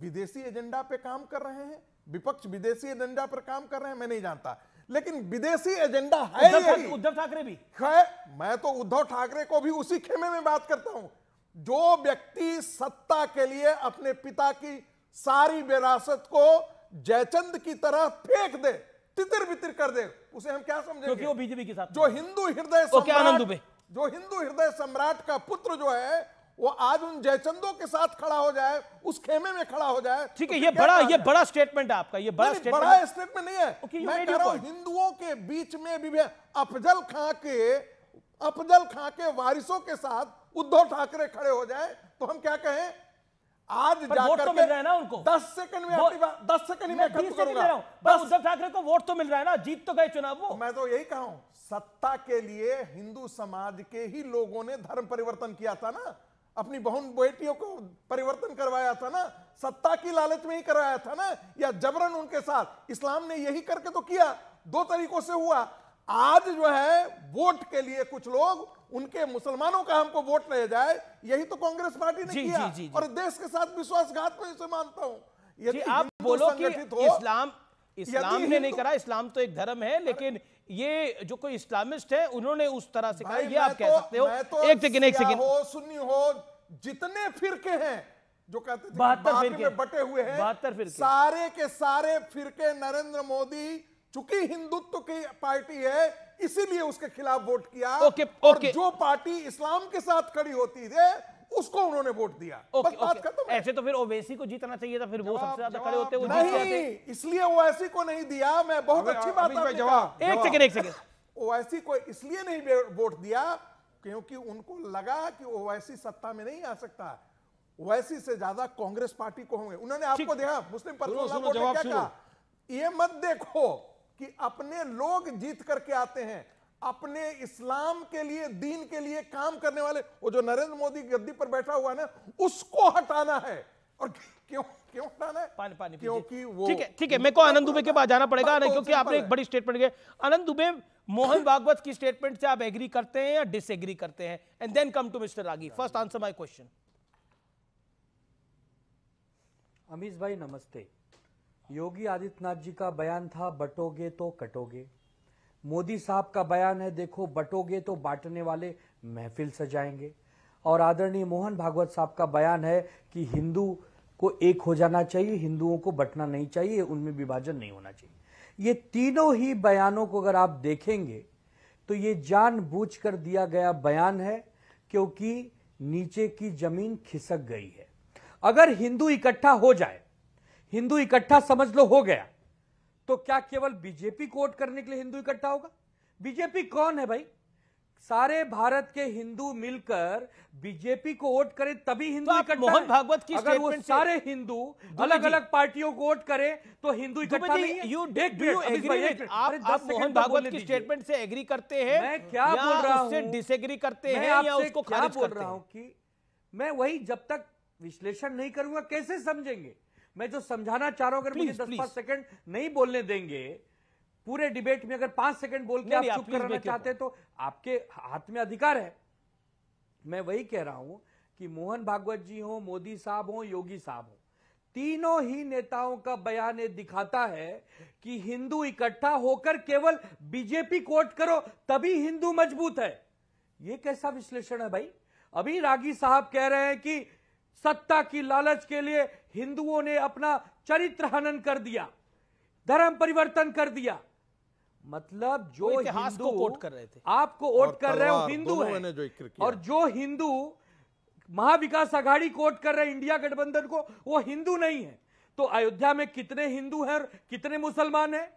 Speaker 7: विदेशी एजेंडा पे काम कर रहे हैं विपक्ष विदेशी एजेंडा पर काम कर रहे हैं मैं नहीं जानता लेकिन विदेशी एजेंडा है उद्धव ठाकरे भी है मैं तो उद्धव ठाकरे को भी उसी खेमे में बात करता हूं जो व्यक्ति सत्ता के लिए अपने पिता की सारी विरासत को जयचंद की तरह फेंक दे तितर बितर कर दे उसे हम क्या समझेंगे क्योंकि वो बीजेपी के साथ जो हिंदू हृदय जो हिंदू हृदय सम्राट का पुत्र जो है वो आज उन जयचंदों के साथ खड़ा हो जाए उस खेमे में खड़ा हो जाए ठीक तो है तो ये बड़ा ये बड़ा
Speaker 1: स्टेटमेंट है आपका ये बड़ा बड़ा
Speaker 7: स्टेटमेंट नहीं है okay, मैं कह रहा हिंदुओं के बीच में भी अफजल खां के अफजल खां के वारिसों के साथ उद्धव ठाकरे खड़े हो जाए तो हम क्या कहें आज वोट तो मिल रहा है ना उनको दस सेकंड में दस सेकंड में खत्म करूंगा उद्धव ठाकरे को वोट तो मिल रहा है ना जीत तो गए चुनाव वो मैं तो यही कहा सत्ता के लिए हिंदू समाज के ही लोगों ने धर्म परिवर्तन किया था ना अपनी बहन बेटियों को परिवर्तन करवाया था ना सत्ता की लालच में ही करवाया था ना या जबरन उनके साथ इस्लाम ने यही करके तो किया दो तरीकों से हुआ आज जो है वोट के लिए कुछ लोग उनके मुसलमानों का हमको वोट ले जाए यही तो कांग्रेस पार्टी ने जी, किया जी, जी, जी. और देश के साथ विश्वासघात में इसे मानता हूं यदि आप बोलो कि इस्लाम
Speaker 1: इस्लाम ने नहीं करा इस्लाम तो एक धर्म है लेकिन ये जो कोई इस्लामिस्ट है उन्होंने उस तरह से कहा ये आप कह तो- सकते हो तो एक सेकंड एक सेकंड हो
Speaker 7: सुन्नी हो जितने फिरके हैं जो कहते बहत्तर फिरके बटे हुए हैं बहत्तर फिर सारे के सारे फिरके नरेंद्र मोदी चूंकि हिंदुत्व की पार्टी है इसीलिए उसके खिलाफ वोट किया ओके, ओके, और जो पार्टी इस्लाम के साथ खड़ी होती है
Speaker 1: उसको उन्होंने वोट दिया ओके, ओके, तो ऐसे तो फिर ओवैसी को जीतना चाहिए था तो फिर वो सबसे ज्यादा खड़े होते वो नहीं
Speaker 7: इसलिए ओवैसी को नहीं दिया मैं बहुत अच्छी बात जवाब एक सेकेंड एक सेकेंड ओवैसी को इसलिए नहीं वोट दिया क्योंकि उनको लगा कि ओवैसी सत्ता में नहीं आ सकता ओवैसी से ज्यादा कांग्रेस पार्टी को होंगे उन्होंने आपको देखा मुस्लिम पर्सनल क्या कहा ये मत देखो कि अपने लोग जीत करके आते हैं अपने इस्लाम के लिए दीन के लिए काम करने वाले वो जो नरेंद्र मोदी गद्दी पर बैठा हुआ
Speaker 1: ना उसको हटाना है और क्यों
Speaker 7: क्यों हटाना है पानी पानी क्योंकि
Speaker 5: वो ठीक है
Speaker 1: ठीक है मेरे को आनंद दुबे के पास जाना पड़ेगा ना क्योंकि आपने एक बड़ी स्टेटमेंट किया आनंद दुबे मोहन भागवत की स्टेटमेंट से आप एग्री करते हैं या डिसएग्री करते हैं and then come to mister Ragi first answer my
Speaker 5: question Amish भाई नमस्ते योगी आदित्यनाथ जी का बयान था बटोगे तो कटोगे मोदी साहब का बयान है देखो बटोगे तो बांटने वाले महफिल सजाएंगे और आदरणीय मोहन भागवत साहब का बयान है कि हिंदू को एक हो जाना चाहिए हिंदुओं को बटना नहीं चाहिए उनमें विभाजन नहीं होना चाहिए ये तीनों ही बयानों को अगर आप देखेंगे तो ये जानबूझकर दिया गया बयान है क्योंकि नीचे की जमीन खिसक गई है अगर हिंदू इकट्ठा हो जाए हिंदू इकट्ठा समझ लो हो गया तो क्या केवल बीजेपी को वोट करने के लिए हिंदू इकट्ठा होगा बीजेपी कौन है भाई सारे भारत के हिंदू मिलकर बीजेपी को वोट करें तभी हिंदू तो इकट्ठा मोहन भागवत की अगर वो सारे हिंदू अलग अलग पार्टियों को वोट करें तो हिंदू इकट्ठा नहीं यू यू एग्री आप आप मोहन तो भागवत की स्टेटमेंट से एग्री करते हैं मैं क्या बोल रहा हूँ डिसएग्री करते हैं या उसको बोल रहा हूँ कि मैं वही जब तक विश्लेषण नहीं करूंगा कैसे समझेंगे मैं जो समझाना चाह रहा हूं अगर मुझे दस पांच सेकंड नहीं बोलने देंगे पूरे डिबेट में अगर पांच सेकंड बोल के आप चुप करना चाहते हैं तो आपके हाथ में अधिकार है मैं वही कह रहा हूं कि मोहन भागवत जी हो मोदी साहब हो योगी साहब हो तीनों ही नेताओं का बयान ये दिखाता है कि हिंदू इकट्ठा होकर केवल बीजेपी कोट करो तभी हिंदू मजबूत है यह कैसा विश्लेषण है भाई अभी रागी साहब कह रहे हैं कि सत्ता की लालच के लिए हिंदुओं ने अपना चरित्र हनन कर दिया धर्म परिवर्तन कर दिया मतलब जो हिंदू को कर रहे थे आपको वोट कर रहे हो हिंदू है और जो हिंदू महाविकास आघाड़ी कोट कर रहे इंडिया गठबंधन को वो हिंदू नहीं है तो अयोध्या में कितने हिंदू हैं और कितने मुसलमान हैं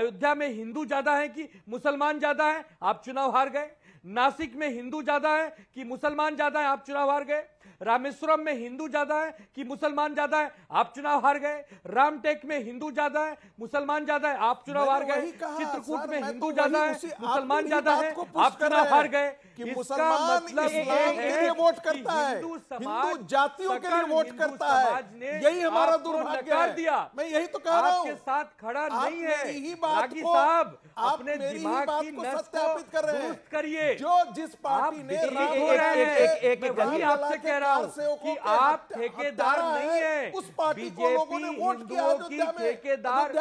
Speaker 5: अयोध्या में हिंदू ज्यादा है कि मुसलमान ज्यादा है आप चुनाव हार गए नासिक में हिंदू ज्यादा है कि मुसलमान ज्यादा है आप चुनाव हार गए रामेश्वरम में हिंदू ज्यादा है कि मुसलमान ज्यादा है आप चुनाव हार गए रामटेक में हिंदू ज्यादा है मुसलमान ज्यादा है आप चुनाव हार गए चित्रकूट में हिंदू तो ज्यादा है तो मुसलमान ज्यादा है आप चुनाव हार गए इसका मतलब वोट करता है
Speaker 3: हिंदू जातियों के लिए वोट करता है यही हमारा दुर्भाग्य दिया मैं यही तो
Speaker 5: कह रहा हूँ साथ खड़ा नहीं है साहब अपने दिमाग की सत्यापित
Speaker 7: कर रहे हैं करिए जो जिस पार्टी ने एक, कह
Speaker 3: रहा हूँ कि आप ठेकेदार नहीं है उस पार्टी को लोगों ने वोट किया की
Speaker 5: ठेकेदार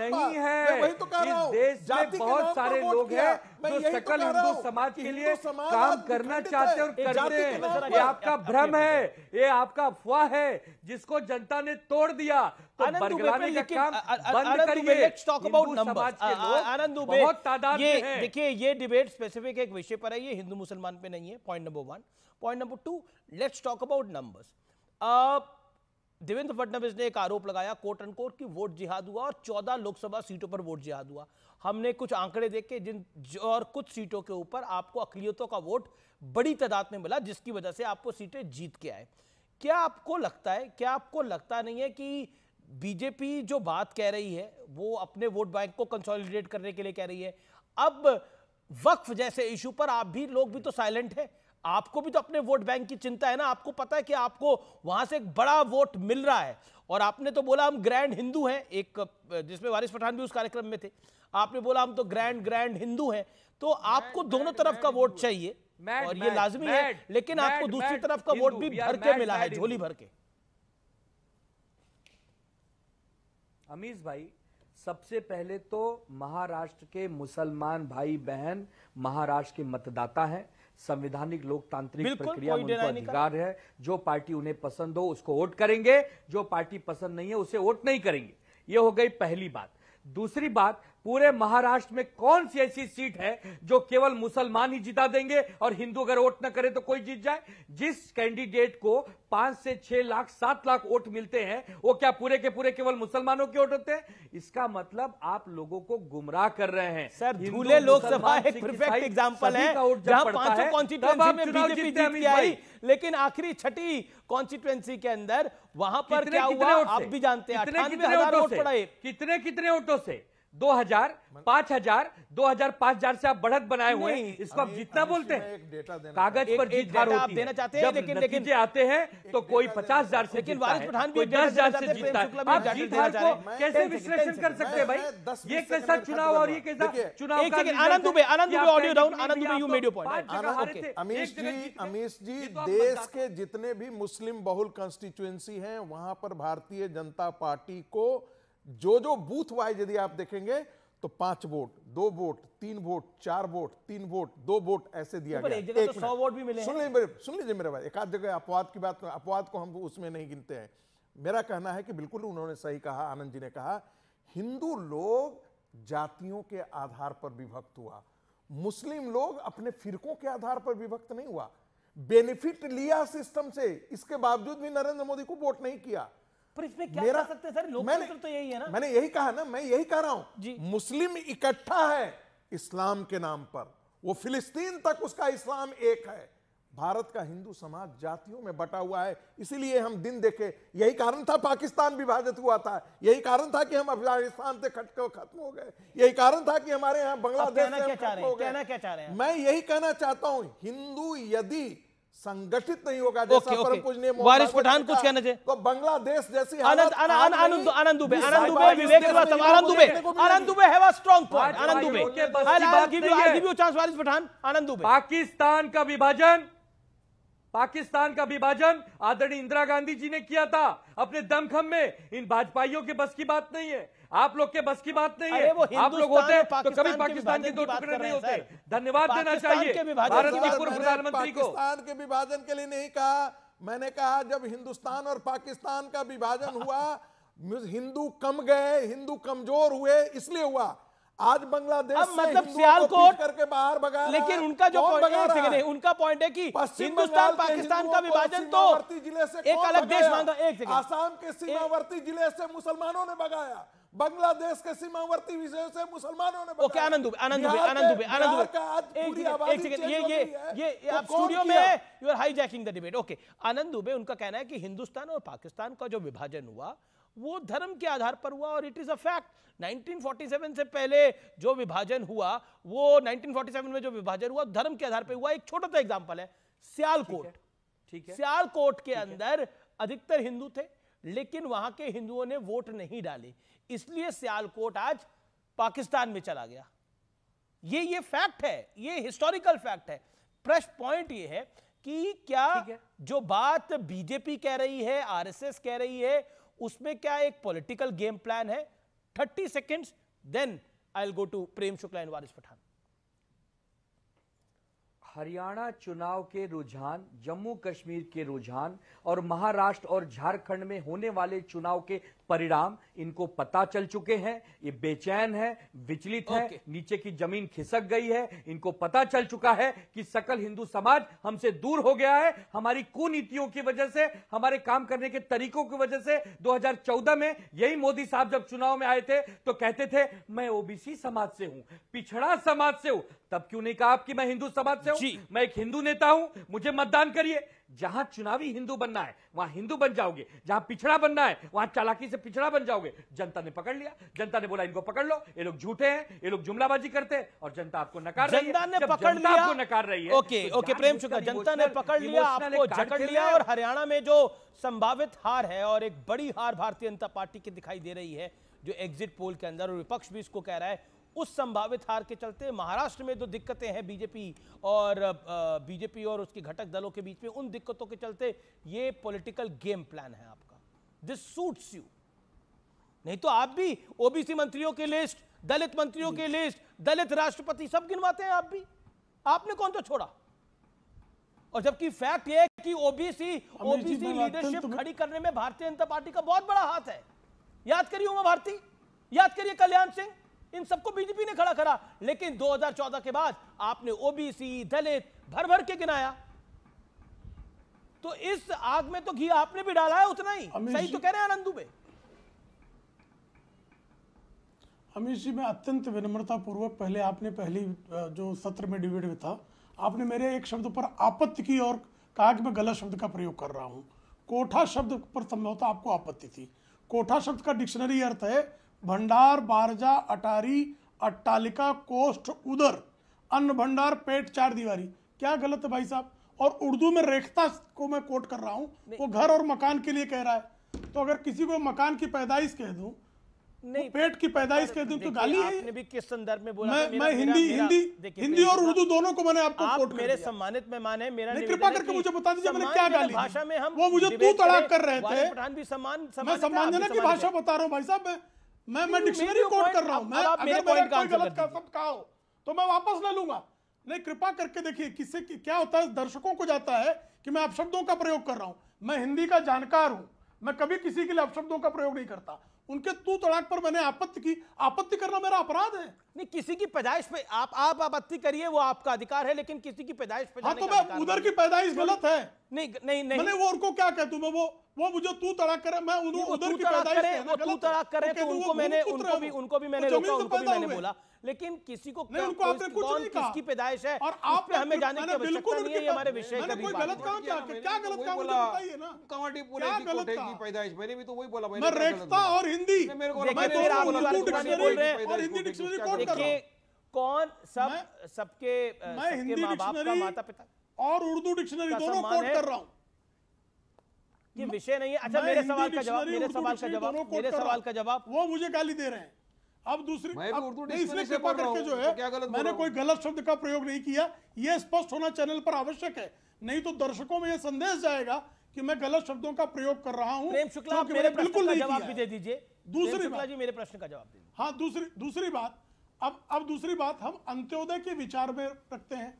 Speaker 5: नहीं है तो इस देश में बहुत सारे लोग हैं जो तो सकल हिंदू समाज के लिए काम करना चाहते हैं और करते हैं ये आपका भ्रम है ये आपका अफवाह है जिसको जनता ने तोड़ दिया तो बरगलाने का काम बंद करिए टॉक अबाउट नंबर्स आनंद बहुत तादाद में ये देखिए ये
Speaker 1: डिबेट स्पेसिफिक एक विषय पर है ये हिंदू मुसलमान पे नहीं है point number one point number two let's talk about numbers Devendra Fadnavis ने एक आरोप लगाया कोट एंड कोट की वोट जिहाद हुआ और 14 लोकसभा सीटों पर वोट जिहाद हुआ हमने कुछ आंकड़े देखे जिन और कुछ सीटों के ऊपर आपको अकलियतों का वोट बड़ी तादाद में मिला जिसकी वजह से आपको सीटें जीत के आए क्या आपको लगता है क्या आपको लगता नहीं है कि बीजेपी जो बात कह रही है वो अपने वोट बैंक को कंसोलिडेट करने के लिए कह रही है अब वक्फ जैसे इशू पर आप भी लोग भी तो साइलेंट है आपको भी तो अपने वोट बैंक की चिंता है ना आपको पता है कि आपको वहां से एक बड़ा वोट मिल रहा है और आपने तो बोला हम ग्रैंड हिंदू हैं एक जिसमें वारिस पठान भी उस कार्यक्रम में थे आपने बोला हम तो ग्रैंड ग्रैंड हिंदू हैं तो आपको मैं, दोनों मैं, तरफ मैं का वोट चाहिए मैं, और ये लाजमी है लेकिन मैं, आपको दूसरी मैं, तरफ का वोट भी भर के मिला है झोली भर के
Speaker 5: अमीश भाई सबसे पहले तो महाराष्ट्र के मुसलमान भाई बहन महाराष्ट्र के मतदाता हैं संवैधानिक लोकतांत्रिक प्रक्रिया में उनको अधिकार है जो पार्टी उन्हें पसंद हो उसको वोट करेंगे जो पार्टी पसंद नहीं है उसे वोट नहीं करेंगे ये हो गई पहली बात दूसरी बात पूरे महाराष्ट्र में कौन सी ऐसी सीट है जो केवल मुसलमान ही जिता देंगे और हिंदू अगर वोट न करे तो कोई जीत जाए जिस कैंडिडेट को पांच से छह लाख सात लाख वोट मिलते हैं वो क्या पूरे के पूरे केवल मुसलमानों के वोट होते हैं इसका मतलब आप लोगों को गुमराह कर रहे हैं सर झूले लोकसभा एक परफेक्ट एग्जांपल है जहां कॉन्स्टिट्यूएंसी में बीजेपी जीत के आई लेकिन आखिरी छठी कॉन्स्टिट्युएंसी के अंदर वहां पर क्या हुआ आप भी जानते हैं कितने कितने वोटों से दो हजार पांच हजार दो हजार पांच हजार से आप बढ़त बनाए हुए हैं इसको आप जितना बोलते हैं
Speaker 7: कागज पर जीत हार होती देना चाहते हैं लेकिन लेकिन
Speaker 5: आते हैं तो कोई पचास हजार से लेकिन वारिस पठान भी दस हजार से जीतता है आप जीत हार को कैसे विश्लेषण कर सकते हैं भाई ये कैसा चुनाव और ये कैसा चुनाव आनंद दुबे तो Anand Dubey
Speaker 1: audio down Anand Dubey you made your point Amish ji Amish
Speaker 7: ji तो देश के जितने भी मुस्लिम बहुल कंस्टिट्यूएंसी हैं वहां पर भारतीय जनता पार्टी को जो जो बूथ वाइज यदि आप देखेंगे तो पांच वोट दो वोट तीन वोट चार वोट तीन वोट दो वोट ऐसे दिया तो गया एक जगह तो सौ वोट भी मिले सुन लीजिए सुन लीजिए मेरे भाई एक आध जगह अपवाद की बात अपवाद को हम उसमें नहीं गिनते हैं मेरा कहना है कि बिल्कुल उन्होंने सही कहा आनंद जी ने कहा हिंदू लोग जातियों के आधार पर विभक्त हुआ मुस्लिम लोग अपने फिरकों के आधार पर विभक्त नहीं हुआ बेनिफिट लिया सिस्टम से इसके बावजूद भी नरेंद्र मोदी को वोट नहीं किया पर इसमें क्या मेरा, सकते सर लोकतंत्र तो यही है ना मैंने यही कहा ना मैं यही कह रहा हूं जी मुस्लिम इकट्ठा है इस्लाम के नाम पर वो फिलिस्तीन तक उसका इस्लाम एक है भारत का हिंदू समाज जातियों में बटा हुआ है इसीलिए हम दिन देखे यही कारण था पाकिस्तान विभाजित हुआ था यही कारण था कि हम अफगानिस्तान से खटको खत्म हो गए यही कारण था कि हमारे यहाँ बांग्लादेश से हम खत्म हो गए मैं यही कहना चाहता हूं हिंदू यदि संगठित नहीं होगा जैसा परम पूजनीय वारिस पठान कुछ कहना चाहिए
Speaker 1: तो बांग्लादेश जैसी Anand Anand Anand Anand Dubey Anand Dubey Vivek Srivastava Anand Dubey Anand
Speaker 5: Dubey have a strong point Anand Dubey I give you I give you chance Waris Pathan Anand Dubey Pakistan का विभाजन पाकिस्तान का विभाजन आदरणीय इंदिरा गांधी जी ने किया था अपने दमखम में इन भाजपाइयों के बस की बात नहीं है आप लोग के बस की बात नहीं है आप लोग होते हैं तो कभी पाकिस्तान के दो टुकड़े नहीं होते धन्यवाद देना चाहिए भारत के पूर्व प्रधानमंत्री को पाकिस्तान
Speaker 7: के विभाजन के लिए नहीं कहा मैंने कहा जब हिंदुस्तान और पाकिस्तान का विभाजन हुआ हिंदू कम गए हिंदू कमजोर हुए इसलिए हुआ आज बांग्लादेश मतलब सियालकोट करके
Speaker 1: बाहर भगा लेकिन उनका जो पॉइंट है उनका पॉइंट है कि हिंदुस्तान पाकिस्तान का विभाजन तो जिले से एक अलग देश मांगा एक सेकंड आसाम के सीमावर्ती
Speaker 7: जिले से मुसलमानों ने भगाया बांग्लादेश के सीमावर्ती विषय से मुसलमानों ने ओके आनंद दुबे आनंद दुबे आनंद दुबे आनंद दुबे एक सेकंड ये ये ये तो आप स्टूडियो में
Speaker 1: you are hijacking the debate okay Anand Dubey उनका कहना है कि हिंदुस्तान और पाकिस्तान का जो विभाजन हुआ वो धर्म के आधार पर हुआ और इट इज़ अ फैक्ट 1947 से पहले जो विभाजन हुआ वो 1947 में जो विभाजन हुआ धर्म के आधार पर हुआ एक छोटा सा एग्जाम्पल है सियालकोट ठीक है सियालकोट के अंदर अधिकतर हिंदू थे लेकिन वहां के हिंदुओं ने वोट नहीं डाले इसलिए सियालकोट आज पाकिस्तान में चला गया ये ये फैक्ट है ये हिस्टोरिकल फैक्ट है प्रश्न पॉइंट ये है कि क्या जो बात बीजेपी कह रही है आरएसएस कह रही है उसमें क्या एक पॉलिटिकल गेम प्लान है thirty seconds then I will go to Prem Shukla and Waris Pathan
Speaker 5: Haryana चुनाव के रुझान जम्मू कश्मीर के रुझान और महाराष्ट्र और झारखंड में होने वाले चुनाव के परिणाम इनको पता चल चुके हैं ये बेचैन है विचलित है नीचे की जमीन खिसक गई है इनको पता चल चुका है कि सकल हिंदू समाज हमसे दूर हो गया है हमारी कुनीतियों की वजह से हमारे काम करने के तरीकों की वजह से 2014 में यही मोदी साहब जब चुनाव में आए थे तो कहते थे मैं ओबीसी समाज से हूं पिछड़ा समाज से हूं तब क्यों नहीं कहा आपकी मैं हिंदू समाज से हूं मैं एक हिंदू नेता हूं मुझे मतदान करिए जहां चुनावी हिंदू बनना है वहां हिंदू बन जाओगे जहां पिछड़ा बनना है वहां चालाकी से पिछड़ा बन जाओगे जनता ने पकड़ लिया जनता ने बोला इनको पकड़ लो ये लोग झूठे हैं ये लोग जुमलाबाजी करते हैं और जनता आपको नकार जनता ने पकड़ लिया आपको नकार रही है ओके तो ओके प्रेम शुक्ला जनता ने पकड़ लिया आपको झकड़ लिया और
Speaker 1: हरियाणा में जो संभावित हार है और एक बड़ी हार भारतीय जनता पार्टी की दिखाई दे रही है जो एग्जिट पोल के अंदर और विपक्ष भी इसको कह रहा है उस संभावित हार के चलते महाराष्ट्र में जो दिक्कतें हैं बीजेपी और बीजेपी और उसके घटक दलों के बीच में उन दिक्कतों के चलते ये पॉलिटिकल गेम प्लान है आपका दिस सूट्स यू नहीं तो आप भी ओबीसी मंत्रियों की लिस्ट दलित मंत्रियों की लिस्ट दलित राष्ट्रपति सब गिनवाते हैं आप भी आपने कौन सा तो छोड़ा और जबकि फैक्ट यह कि ओबीसी ओबीसी लीडरशिप खड़ी करने में भारतीय जनता पार्टी का बहुत बड़ा हाथ है याद करिए उमा भारती याद करिए कल्याण सिंह इन सबको बीजेपी ने खड़ा करा लेकिन 2014 के बाद आपने ओबीसी दलित भर भर के गिनाया तो इस आग में तो घी आपने भी डाला है उतना ही सही तो कह रहे हैं आनंदू में
Speaker 6: अमीश जी मैं अत्यंत विनम्रता पूर्वक पहले आपने पहली जो सत्र में डिबेट में था आपने मेरे एक शब्द पर आपत्ति की और कहा कि मैं गलत शब्द का प्रयोग कर रहा हूँ कोठा शब्द पर संभवतः आपको आपत्ति थी कोठा शब्द का डिक्शनरी अर्थ है भंडार बारजा अटारी अट्टालिका कोष्ठ उदर अन्न भंडार पेट चार दीवारी क्या गलत है भाई साहब और उर्दू में रेखता को मैं कोट कर रहा हूँ वो घर और मकान के लिए कह रहा है तो अगर किसी को मकान की पैदाइश कह दू
Speaker 1: नहीं पेट की पैदाइश कह दूं तो गाली है भी किस संदर्भ में बोला मैं, मेरा, मैं हिंदी मेरा, हिंदी हिंदी और उर्दू दोनों को मैंने आपको आप कोट मेरे सम्मानित मेहमान है मेरा कृपा करके मुझे बता दीजिए मैंने क्या गाली भाषा में हम वो मुझे तू तड़ाक कर रहे थे सम्मान सम्मानजनक की भाषा बता रहा हूँ भाई साहब मैं मैं
Speaker 6: मैं डिक्शनरी कोट कर रहा हूं मैं अगर मैंने कोई गलत शब्द
Speaker 1: कहा हो तो मैं वापस ले लूंगा
Speaker 6: नहीं कृपा करके देखिए किससे क्या होता है दर्शकों को जाता है कि मैं आप शब्दों का प्रयोग कर रहा हूं मैं हिंदी का जानकार हूं मैं कभी किसी के लिए अपशब्दों का प्रयोग नहीं करता उनके तू तड़ाक पर मैंने
Speaker 1: आपत्ति की आपत्ति करना मेरा अपराध है नहीं किसी की पैदाइश पे आप आप आपत्ति करिए वो आपका अधिकार है लेकिन किसी की पैदाइश पे हाँ तो मैं उधर की पैदाइश गलत है नहीं नहीं नहीं मैंने वो उनको
Speaker 6: क्या कह तू मैं वो वो मुझे तू तड़ाक करे मैं उधर की पैदाइश तू तड़ाक करे तो उनको मैंने उनको भी उनको भी मैंने रोका उनको भी मैंने बोला
Speaker 1: लेकिन किसी को नहीं, उनको आपने कुछ नहीं कहा किसकी पैदाइश
Speaker 2: है और आप पे हमें जाने की आवश्यकता नहीं है हमारे विषय मैंने कोई गलत काम किया क्या गलत काम बोला ना कांवटी बोले की कोटे की पैदाइश मैंने भी तो वही बोला मैं तो रेखता और हिंदी मैं तो आप बोल रहे हैं और हिंदी डिक्शनरी कौन कर रहा
Speaker 1: कौन सब सबके मैं हिंदी डिक्शनरी माता पिता और उर्दू डिक्शनरी दोनों कोट कर रहा हूं ये विषय नहीं है अच्छा मेरे सवाल का जवाब मेरे सवाल का जवाब मेरे सवाल का जवाब वो मुझे गाली
Speaker 6: दे रहे हैं अब दूसरी अब, इसलिए कृपा करके जो है तो मैंने
Speaker 1: कोई गलत शब्द का प्रयोग नहीं
Speaker 6: किया यह स्पष्ट होना चैनल पर आवश्यक है नहीं तो दर्शकों में यह संदेश जाएगा कि मैं गलत शब्दों का प्रयोग कर रहा हूं प्रेम शुक्ला आप मेरे बिल्कुल नहीं जवाब भी दे दीजिए दूसरी बात
Speaker 1: जी मेरे प्रश्न का जवाब
Speaker 6: दीजिए हाँ दूसरी दूसरी बात अब अब दूसरी बात हम अंत्योदय के विचार में रखते हैं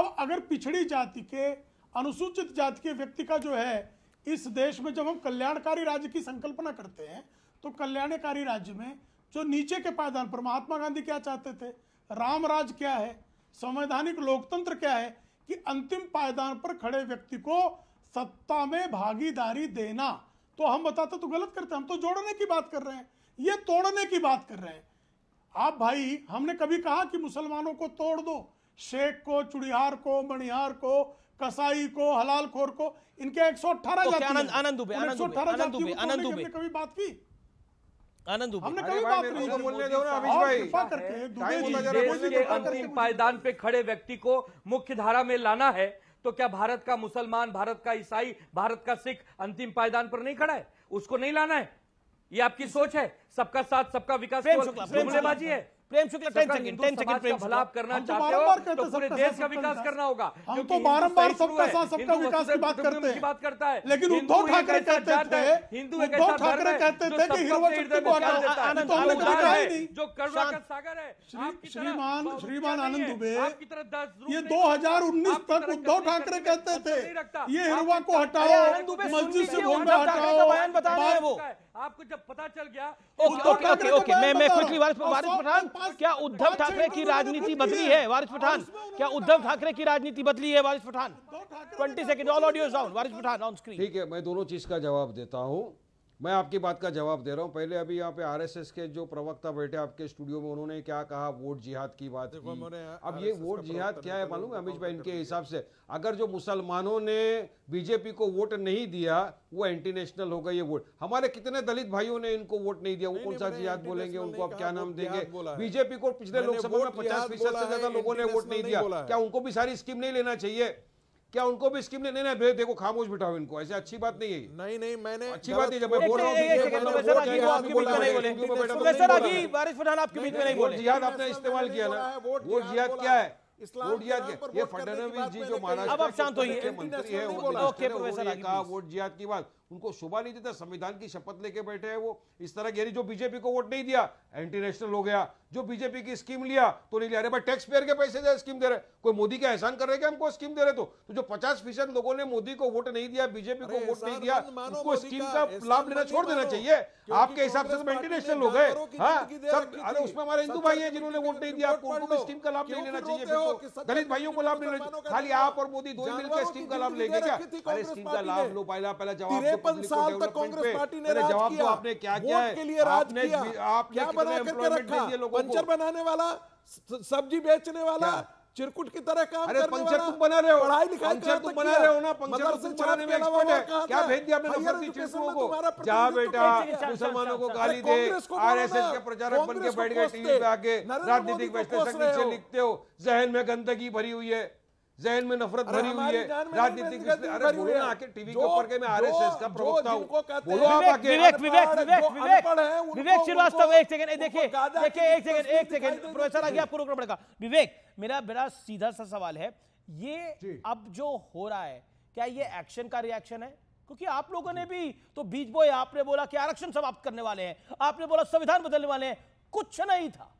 Speaker 6: अब अगर पिछड़ी जाति के अनुसूचित जाति के व्यक्ति का जो है इस देश में जब हम कल्याणकारी राज्य की संकल्पना करते हैं तो कल्याणकारी राज्य में जो नीचे के पायदान पर महात्मा गांधी क्या चाहते थे राम राज क्या है संवैधानिक लोकतंत्र क्या है कि अंतिम पायदान पर खड़े व्यक्ति को सत्ता में भागीदारी देना तो हम बताते तो गलत करते हम तो जोड़ने की बात कर रहे हैं ये तोड़ने की बात कर रहे हैं आप भाई हमने कभी कहा कि मुसलमानों को तोड़ दो शेख को चुड़िहार को मणिहार को कसाई को हलाल खोर को इनके एक सौ अठारह
Speaker 5: आनंद आनंद आनंद आनंद कभी बात की आनंद हमने बात बोलने दो ना भाई
Speaker 2: दुबे
Speaker 5: अंतिम पायदान पे खड़े व्यक्ति को मुख्य धारा में लाना है तो क्या भारत का मुसलमान भारत का ईसाई भारत का सिख अंतिम पायदान पर नहीं खड़ा है उसको नहीं लाना है ये आपकी सोच है सबका साथ सबका विकास है Prem Shukla ten second ten second Prem भलाप करना तो चाहते हो तो पूरे देश का विकास करना होगा हम तो बारंबार सबका साथ सबका विकास की बात करते हैं बात करता है
Speaker 6: लेकिन उद्धव ठाकरे कहते थे हिंदू एक ऐसा ठाकरे कहते थे कि हिरवा चुटकी को आनंद तो हमने कभी कहा ही नहीं जो करुणा का
Speaker 5: सागर है श्रीमान श्रीमान आनंद दुबे
Speaker 6: ये 2019 तक उद्धव ठाकरे कहते थे ये हिरवा को हटाओ मस्जिद से बॉम्बे हटाओ बयान बता रहे हैं वो
Speaker 5: आपको जब पता चल गया ओके ओके ओके मैं मैं क्विकली वारिस वारिस
Speaker 1: पठान क्या उद्धव ठाकरे की राजनीति बदली है वारिस पठान क्या उद्धव ठाकरे की राजनीति बदली है Waris Pathan twenty second all audio down Waris Pathan on screen ठीक
Speaker 2: है मैं दोनों चीज का जवाब देता हूँ मैं आपकी बात का जवाब दे रहा हूँ पहले अभी यहाँ पे आरएसएस के जो प्रवक्ता बैठे आपके स्टूडियो में उन्होंने क्या कहा वोट जिहाद की बात की अब ये वोट जिहाद क्या है मालूम है अमित भाई इनके हिसाब से अगर जो मुसलमानों ने बीजेपी को वोट नहीं दिया वो एंटी नेशनल होगा ये वोट हमारे कितने दलित भाइयों ने इनको वोट नहीं दिया वो कौन सा जिहाद बोलेंगे उनको आप क्या नाम देंगे बीजेपी को पिछले लोकसभा में पचास फीसद से ज्यादा लोगों ने वोट नहीं दिया क्या उनको भी सारी स्कीम नहीं लेना चाहिए क्या उनको भी स्कीम नहीं नहीं देखो खामोश बिठाओ इनको ऐसे अच्छी बात नहीं है नहीं
Speaker 7: नहीं मैंने अच्छी बात नहीं जब मैं बोल रहा हूँ
Speaker 2: बारिश फरहान आपके बीच में नहीं बोले जिहाद आपने इस्तेमाल किया ना वो जिहाद क्या है वोट जिहाद ये जी जो महाराष्ट्र के मंत्री है उन्होंने कहा वोट जिहाद की बात उनको शोभा नहीं देता संविधान की शपथ लेके बैठे हैं वो इस तरह यानी जो बीजेपी को वोट नहीं दिया एंटी नेशनल हो गया जो बीजेपी की स्कीम लिया तो नहीं लिया अरे भाई टैक्स पेयर के पैसे दे स्कीम दे रहे कोई मोदी का एहसान कर रहे क्या हमको स्कीम दे रहे तो, तो जो पचास फीसद लोगों ने मोदी को वोट नहीं दिया बीजेपी को वोट नहीं दिया उसको तो हाँ, स्कीम का लाभ लेना छोड़ देना चाहिए आपके हिसाब से एंटी नेशनल हो गए अरे उसमें हमारे हिंदू भाई है जिन्होंने वोट नहीं दिया आपको स्कीम का लाभ नहीं लेना चाहिए तो दलित भाइयों को लाभ लेना चाहिए खाली आप और मोदी दो मिलकर स्कीम का लाभ लेंगे क्या अरे स्कीम का लाभ लो पहला पहला जवाब तिरपन साल तक कांग्रेस पार्टी ने राज तो किया आपने क्या किया के लिए राज किया
Speaker 7: बना करके रखा पंचर बनाने वाला सब्जी बेचने वाला चिरकुट की तरह काम अरे पंचर तुम बना रहे हो पढ़ाई लिखाई पंचर तुम बना रहे हो ना पंचर तुम बनाने में एक्सपर्ट है क्या भेज दिया आपने नफरती
Speaker 2: चिरकुटों को जा बेटा मुसलमानों को गाली दे आरएसएस के प्रचारक बन के बैठ गए टीवी पे आके राजनीतिक विश्लेषक नीचे लिखते हो जहन में गंदगी भरी हुई है जहन में नफरत भरी हुई है राजनीतिक अरे बोलो ना आके टीवी के ऊपर के मैं आरएसएस का प्रवक्ता हूँ बोलो आप आके विवेक विवेक विवेक विवेक विवेक श्रीवास्तव एक
Speaker 1: सेकंड देखिए देखिए एक सेकंड एक सेकंड प्रोफेसर आ गया आपको रोकना पड़ेगा विवेक मेरा बड़ा सीधा सा सवाल है ये अब जो हो रहा है क्या ये एक्शन का रिएक्शन है क्योंकि आप लोगों ने भी तो बीच बोए आपने बोला कि आरक्षण समाप्त करने वाले हैं आपने बोला संविधान बदलने वाले हैं कुछ नहीं था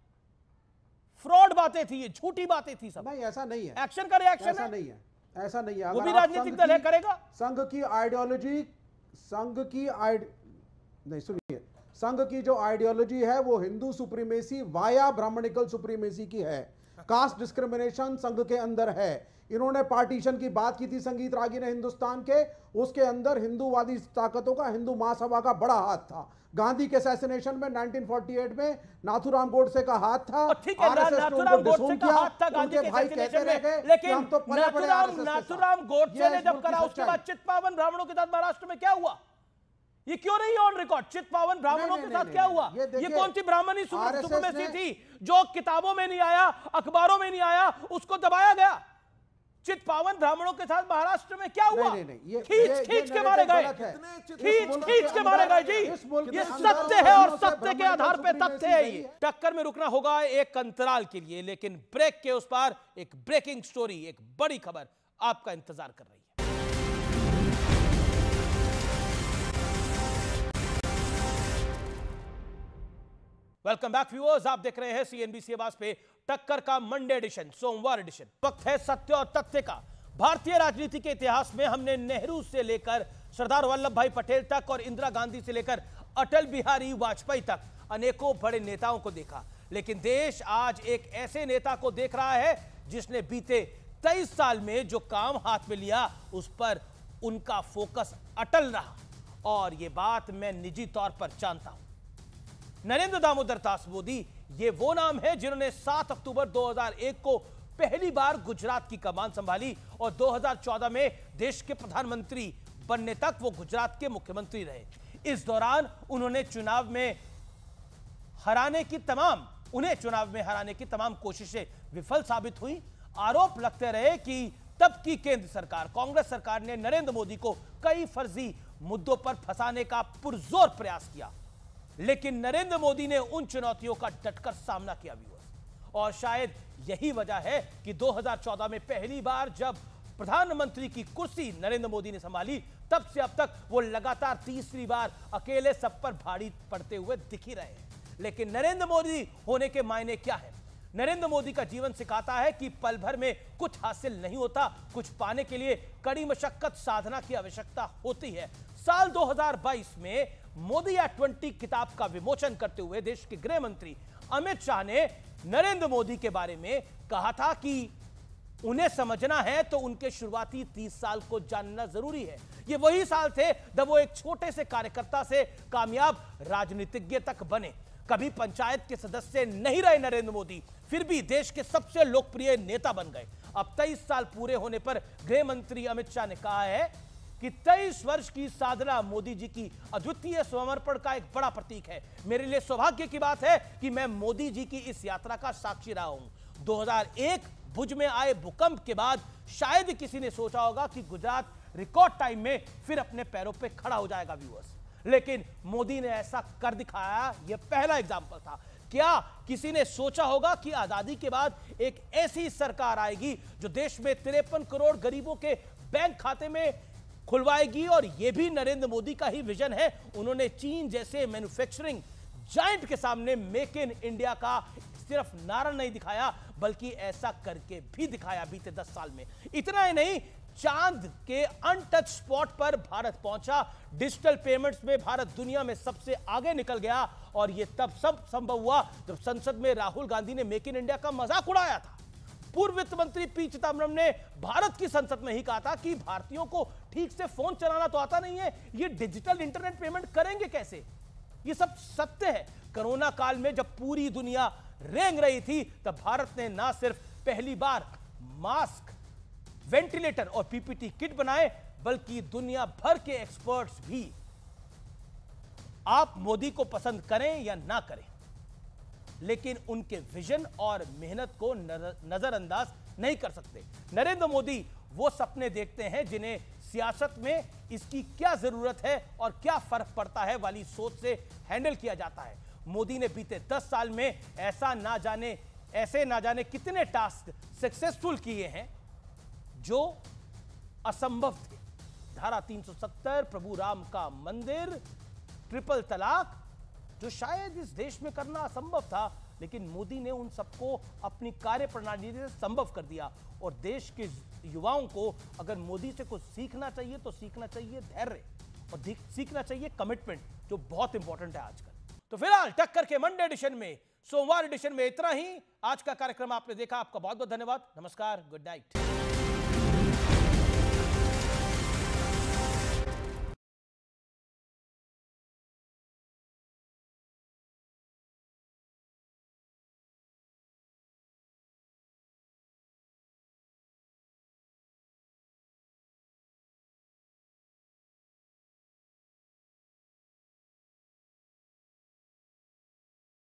Speaker 1: फ्रॉड बातें थी ये झूठी बातें थी सब नहीं ऐसा नहीं
Speaker 3: है एक्शन का रिएक्शन ऐसा नहीं है ऐसा नहीं है वो भी राजनीतिक दल है करेगा संघ की आइडियोलॉजी संघ की आइड नहीं सुनिए संघ की जो आइडियोलॉजी है वो Hindu supremacy via Brahminical supremacy की है कास्ट डिस्क्रिमिनेशन संघ के अंदर है इन्होंने पार्टीशन की बात की थी संगीत रागी ने हिंदुस्तान के उसके अंदर हिंदूवादी ताकतों का हिंदू महासभा का बड़ा हाथ था गांधी के असैसिनेशन में 1948 में नाथुराम गोडसे का हाथ था आरएसएस ने उनको डिसूम किया उनके भाई कहते रह गए लेकिन हम तो पले पड़े नाथुराम गोडसे ने जब करा उसके बाद
Speaker 1: चित्पावन ब्राह्मणों के साथ महाराष्ट्र में क्या हुआ ये क्यों नहीं ऑन रिकॉर्ड चित पावन ब्राह्मणों के साथ क्या हुआ ये, कौन सी ब्राह्मणी सुपरमेसी थी जो किताबों में नहीं आया अखबारों में नहीं आया उसको दबाया गया चित पावन ब्राह्मणों के साथ महाराष्ट्र में क्या हुआ खींच खींच के मारे गए खींच खींच के मारे गए जी ये सत्य है और सत्य के आधार पे तथ्य है ये टक्कर में रुकना होगा एक अंतराल के लिए लेकिन ब्रेक के उस पार एक ब्रेकिंग स्टोरी एक बड़ी खबर आपका इंतजार कर रही है वेलकम बैक व्यूअर्स आप देख रहे हैं सीएनबीसी आवास पे टक्कर का मंडे एडिशन सोमवार एडिशन वक्त है सत्य और तथ्य का भारतीय राजनीति के इतिहास में हमने नेहरू से लेकर सरदार वल्लभ भाई पटेल तक और इंदिरा गांधी से लेकर अटल बिहारी वाजपेयी तक अनेकों बड़े नेताओं को देखा लेकिन देश आज एक ऐसे नेता को देख रहा है जिसने बीते तेईस साल में जो काम हाथ में लिया उस पर उनका फोकस अटल रहा और ये बात मैं निजी तौर पर जानता हूं नरेंद्र दामोदर दास मोदी ये वो नाम है जिन्होंने 7 अक्टूबर 2001 को पहली बार गुजरात की कमान संभाली और 2014 में देश के प्रधानमंत्री बनने तक वो गुजरात के मुख्यमंत्री रहे इस दौरान उन्होंने चुनाव में हराने की तमाम उन्हें चुनाव में हराने की तमाम कोशिशें विफल साबित हुई आरोप लगते रहे कि तब की केंद्र सरकार कांग्रेस सरकार ने नरेंद्र मोदी को कई फर्जी मुद्दों पर फंसाने का पुरजोर प्रयास किया लेकिन नरेंद्र मोदी ने उन चुनौतियों का डटकर सामना किया व्यूअर्स और शायद यही वजह है कि 2014 में पहली बार जब प्रधानमंत्री की कुर्सी नरेंद्र मोदी ने संभाली तब से अब तक वो लगातार तीसरी बार अकेले सब पर भारी पड़ते हुए दिखी रहे हैं लेकिन नरेंद्र मोदी होने के मायने क्या है नरेंद्र मोदी का जीवन सिखाता है कि पल भर में कुछ हासिल नहीं होता कुछ पाने के लिए कड़ी मशक्कत साधना की आवश्यकता होती है साल 2022 में मोदी या 20 किताब का विमोचन करते हुए देश के गृह मंत्री अमित शाह ने नरेंद्र मोदी के बारे में कहा था कि उन्हें समझना है तो उनके शुरुआती 30 साल को जानना जरूरी है ये वही साल थे जब वो एक छोटे से कार्यकर्ता से कामयाब राजनीतिज्ञ तक बने कभी पंचायत के सदस्य नहीं रहे नरेंद्र मोदी फिर भी देश के सबसे लोकप्रिय नेता बन गए अब तेईस साल पूरे होने पर गृह मंत्री अमित शाह ने कहा है कि तेईस वर्ष की साधना मोदी जी की अद्वितीय समर्पण का एक बड़ा प्रतीक है मेरे लिए सौभाग्य की बात है कि मैं मोदी जी की इस यात्रा का साक्षी रहा हूं 2001 भुज में आए भूकंप के बाद शायद किसी ने सोचा होगा कि गुजरात रिकॉर्ड टाइम में फिर अपने पैरों पे खड़ा हो जाएगा व्यूअर्स लेकिन मोदी ने ऐसा कर दिखाया यह पहला एग्जाम्पल था क्या किसी ने सोचा होगा कि आजादी के बाद एक ऐसी सरकार आएगी जो देश में तिरपन करोड़ गरीबों के बैंक खाते में खुलवाएगी और यह भी नरेंद्र मोदी का ही विजन है उन्होंने चीन जैसे मैन्युफैक्चरिंग जाइंट के सामने मेक इन इंडिया का सिर्फ नारा नहीं दिखाया बल्कि ऐसा करके भी दिखाया बीते दस साल में इतना ही नहीं चांद के अनटच स्पॉट पर भारत पहुंचा डिजिटल पेमेंट्स में भारत दुनिया में सबसे आगे निकल गया और यह तब सब संभव हुआ जब संसद में राहुल गांधी ने मेक इन इंडिया का मजाक उड़ाया था पूर्व वित्त मंत्री पी चिदम्बरम ने भारत की संसद में ही कहा था कि भारतीयों को ठीक से फोन चलाना तो आता नहीं है ये डिजिटल इंटरनेट पेमेंट करेंगे कैसे ये सब सत्य है कोरोना काल में जब पूरी दुनिया रेंग रही थी तब भारत ने ना सिर्फ पहली बार मास्क वेंटिलेटर और पीपीटी किट बनाए बल्कि दुनिया भर के एक्सपर्ट्स भी आप मोदी को पसंद करें या ना करें लेकिन उनके विजन और मेहनत को नजरअंदाज नहीं कर सकते नरेंद्र मोदी वो सपने देखते हैं जिन्हें सियासत में इसकी क्या जरूरत है और क्या फर्क पड़ता है वाली सोच से हैंडल किया जाता है मोदी ने बीते दस साल में ऐसा ना जाने ऐसे ना जाने कितने टास्क सक्सेसफुल किए हैं जो असंभव थे धारा 370 प्रभु राम का मंदिर ट्रिपल तलाक जो शायद इस देश में करना असंभव था लेकिन मोदी ने उन सबको अपनी कार्य प्रणाली से संभव कर दिया और देश के युवाओं को अगर मोदी से कुछ सीखना चाहिए तो सीखना चाहिए धैर्य और सीखना चाहिए कमिटमेंट जो बहुत इंपॉर्टेंट है आजकल तो फिलहाल टक्कर के मंडे एडिशन में सोमवार एडिशन में इतना ही आज का कार्यक्रम आपने देखा आपका बहुत बहुत धन्यवाद नमस्कार गुड नाइट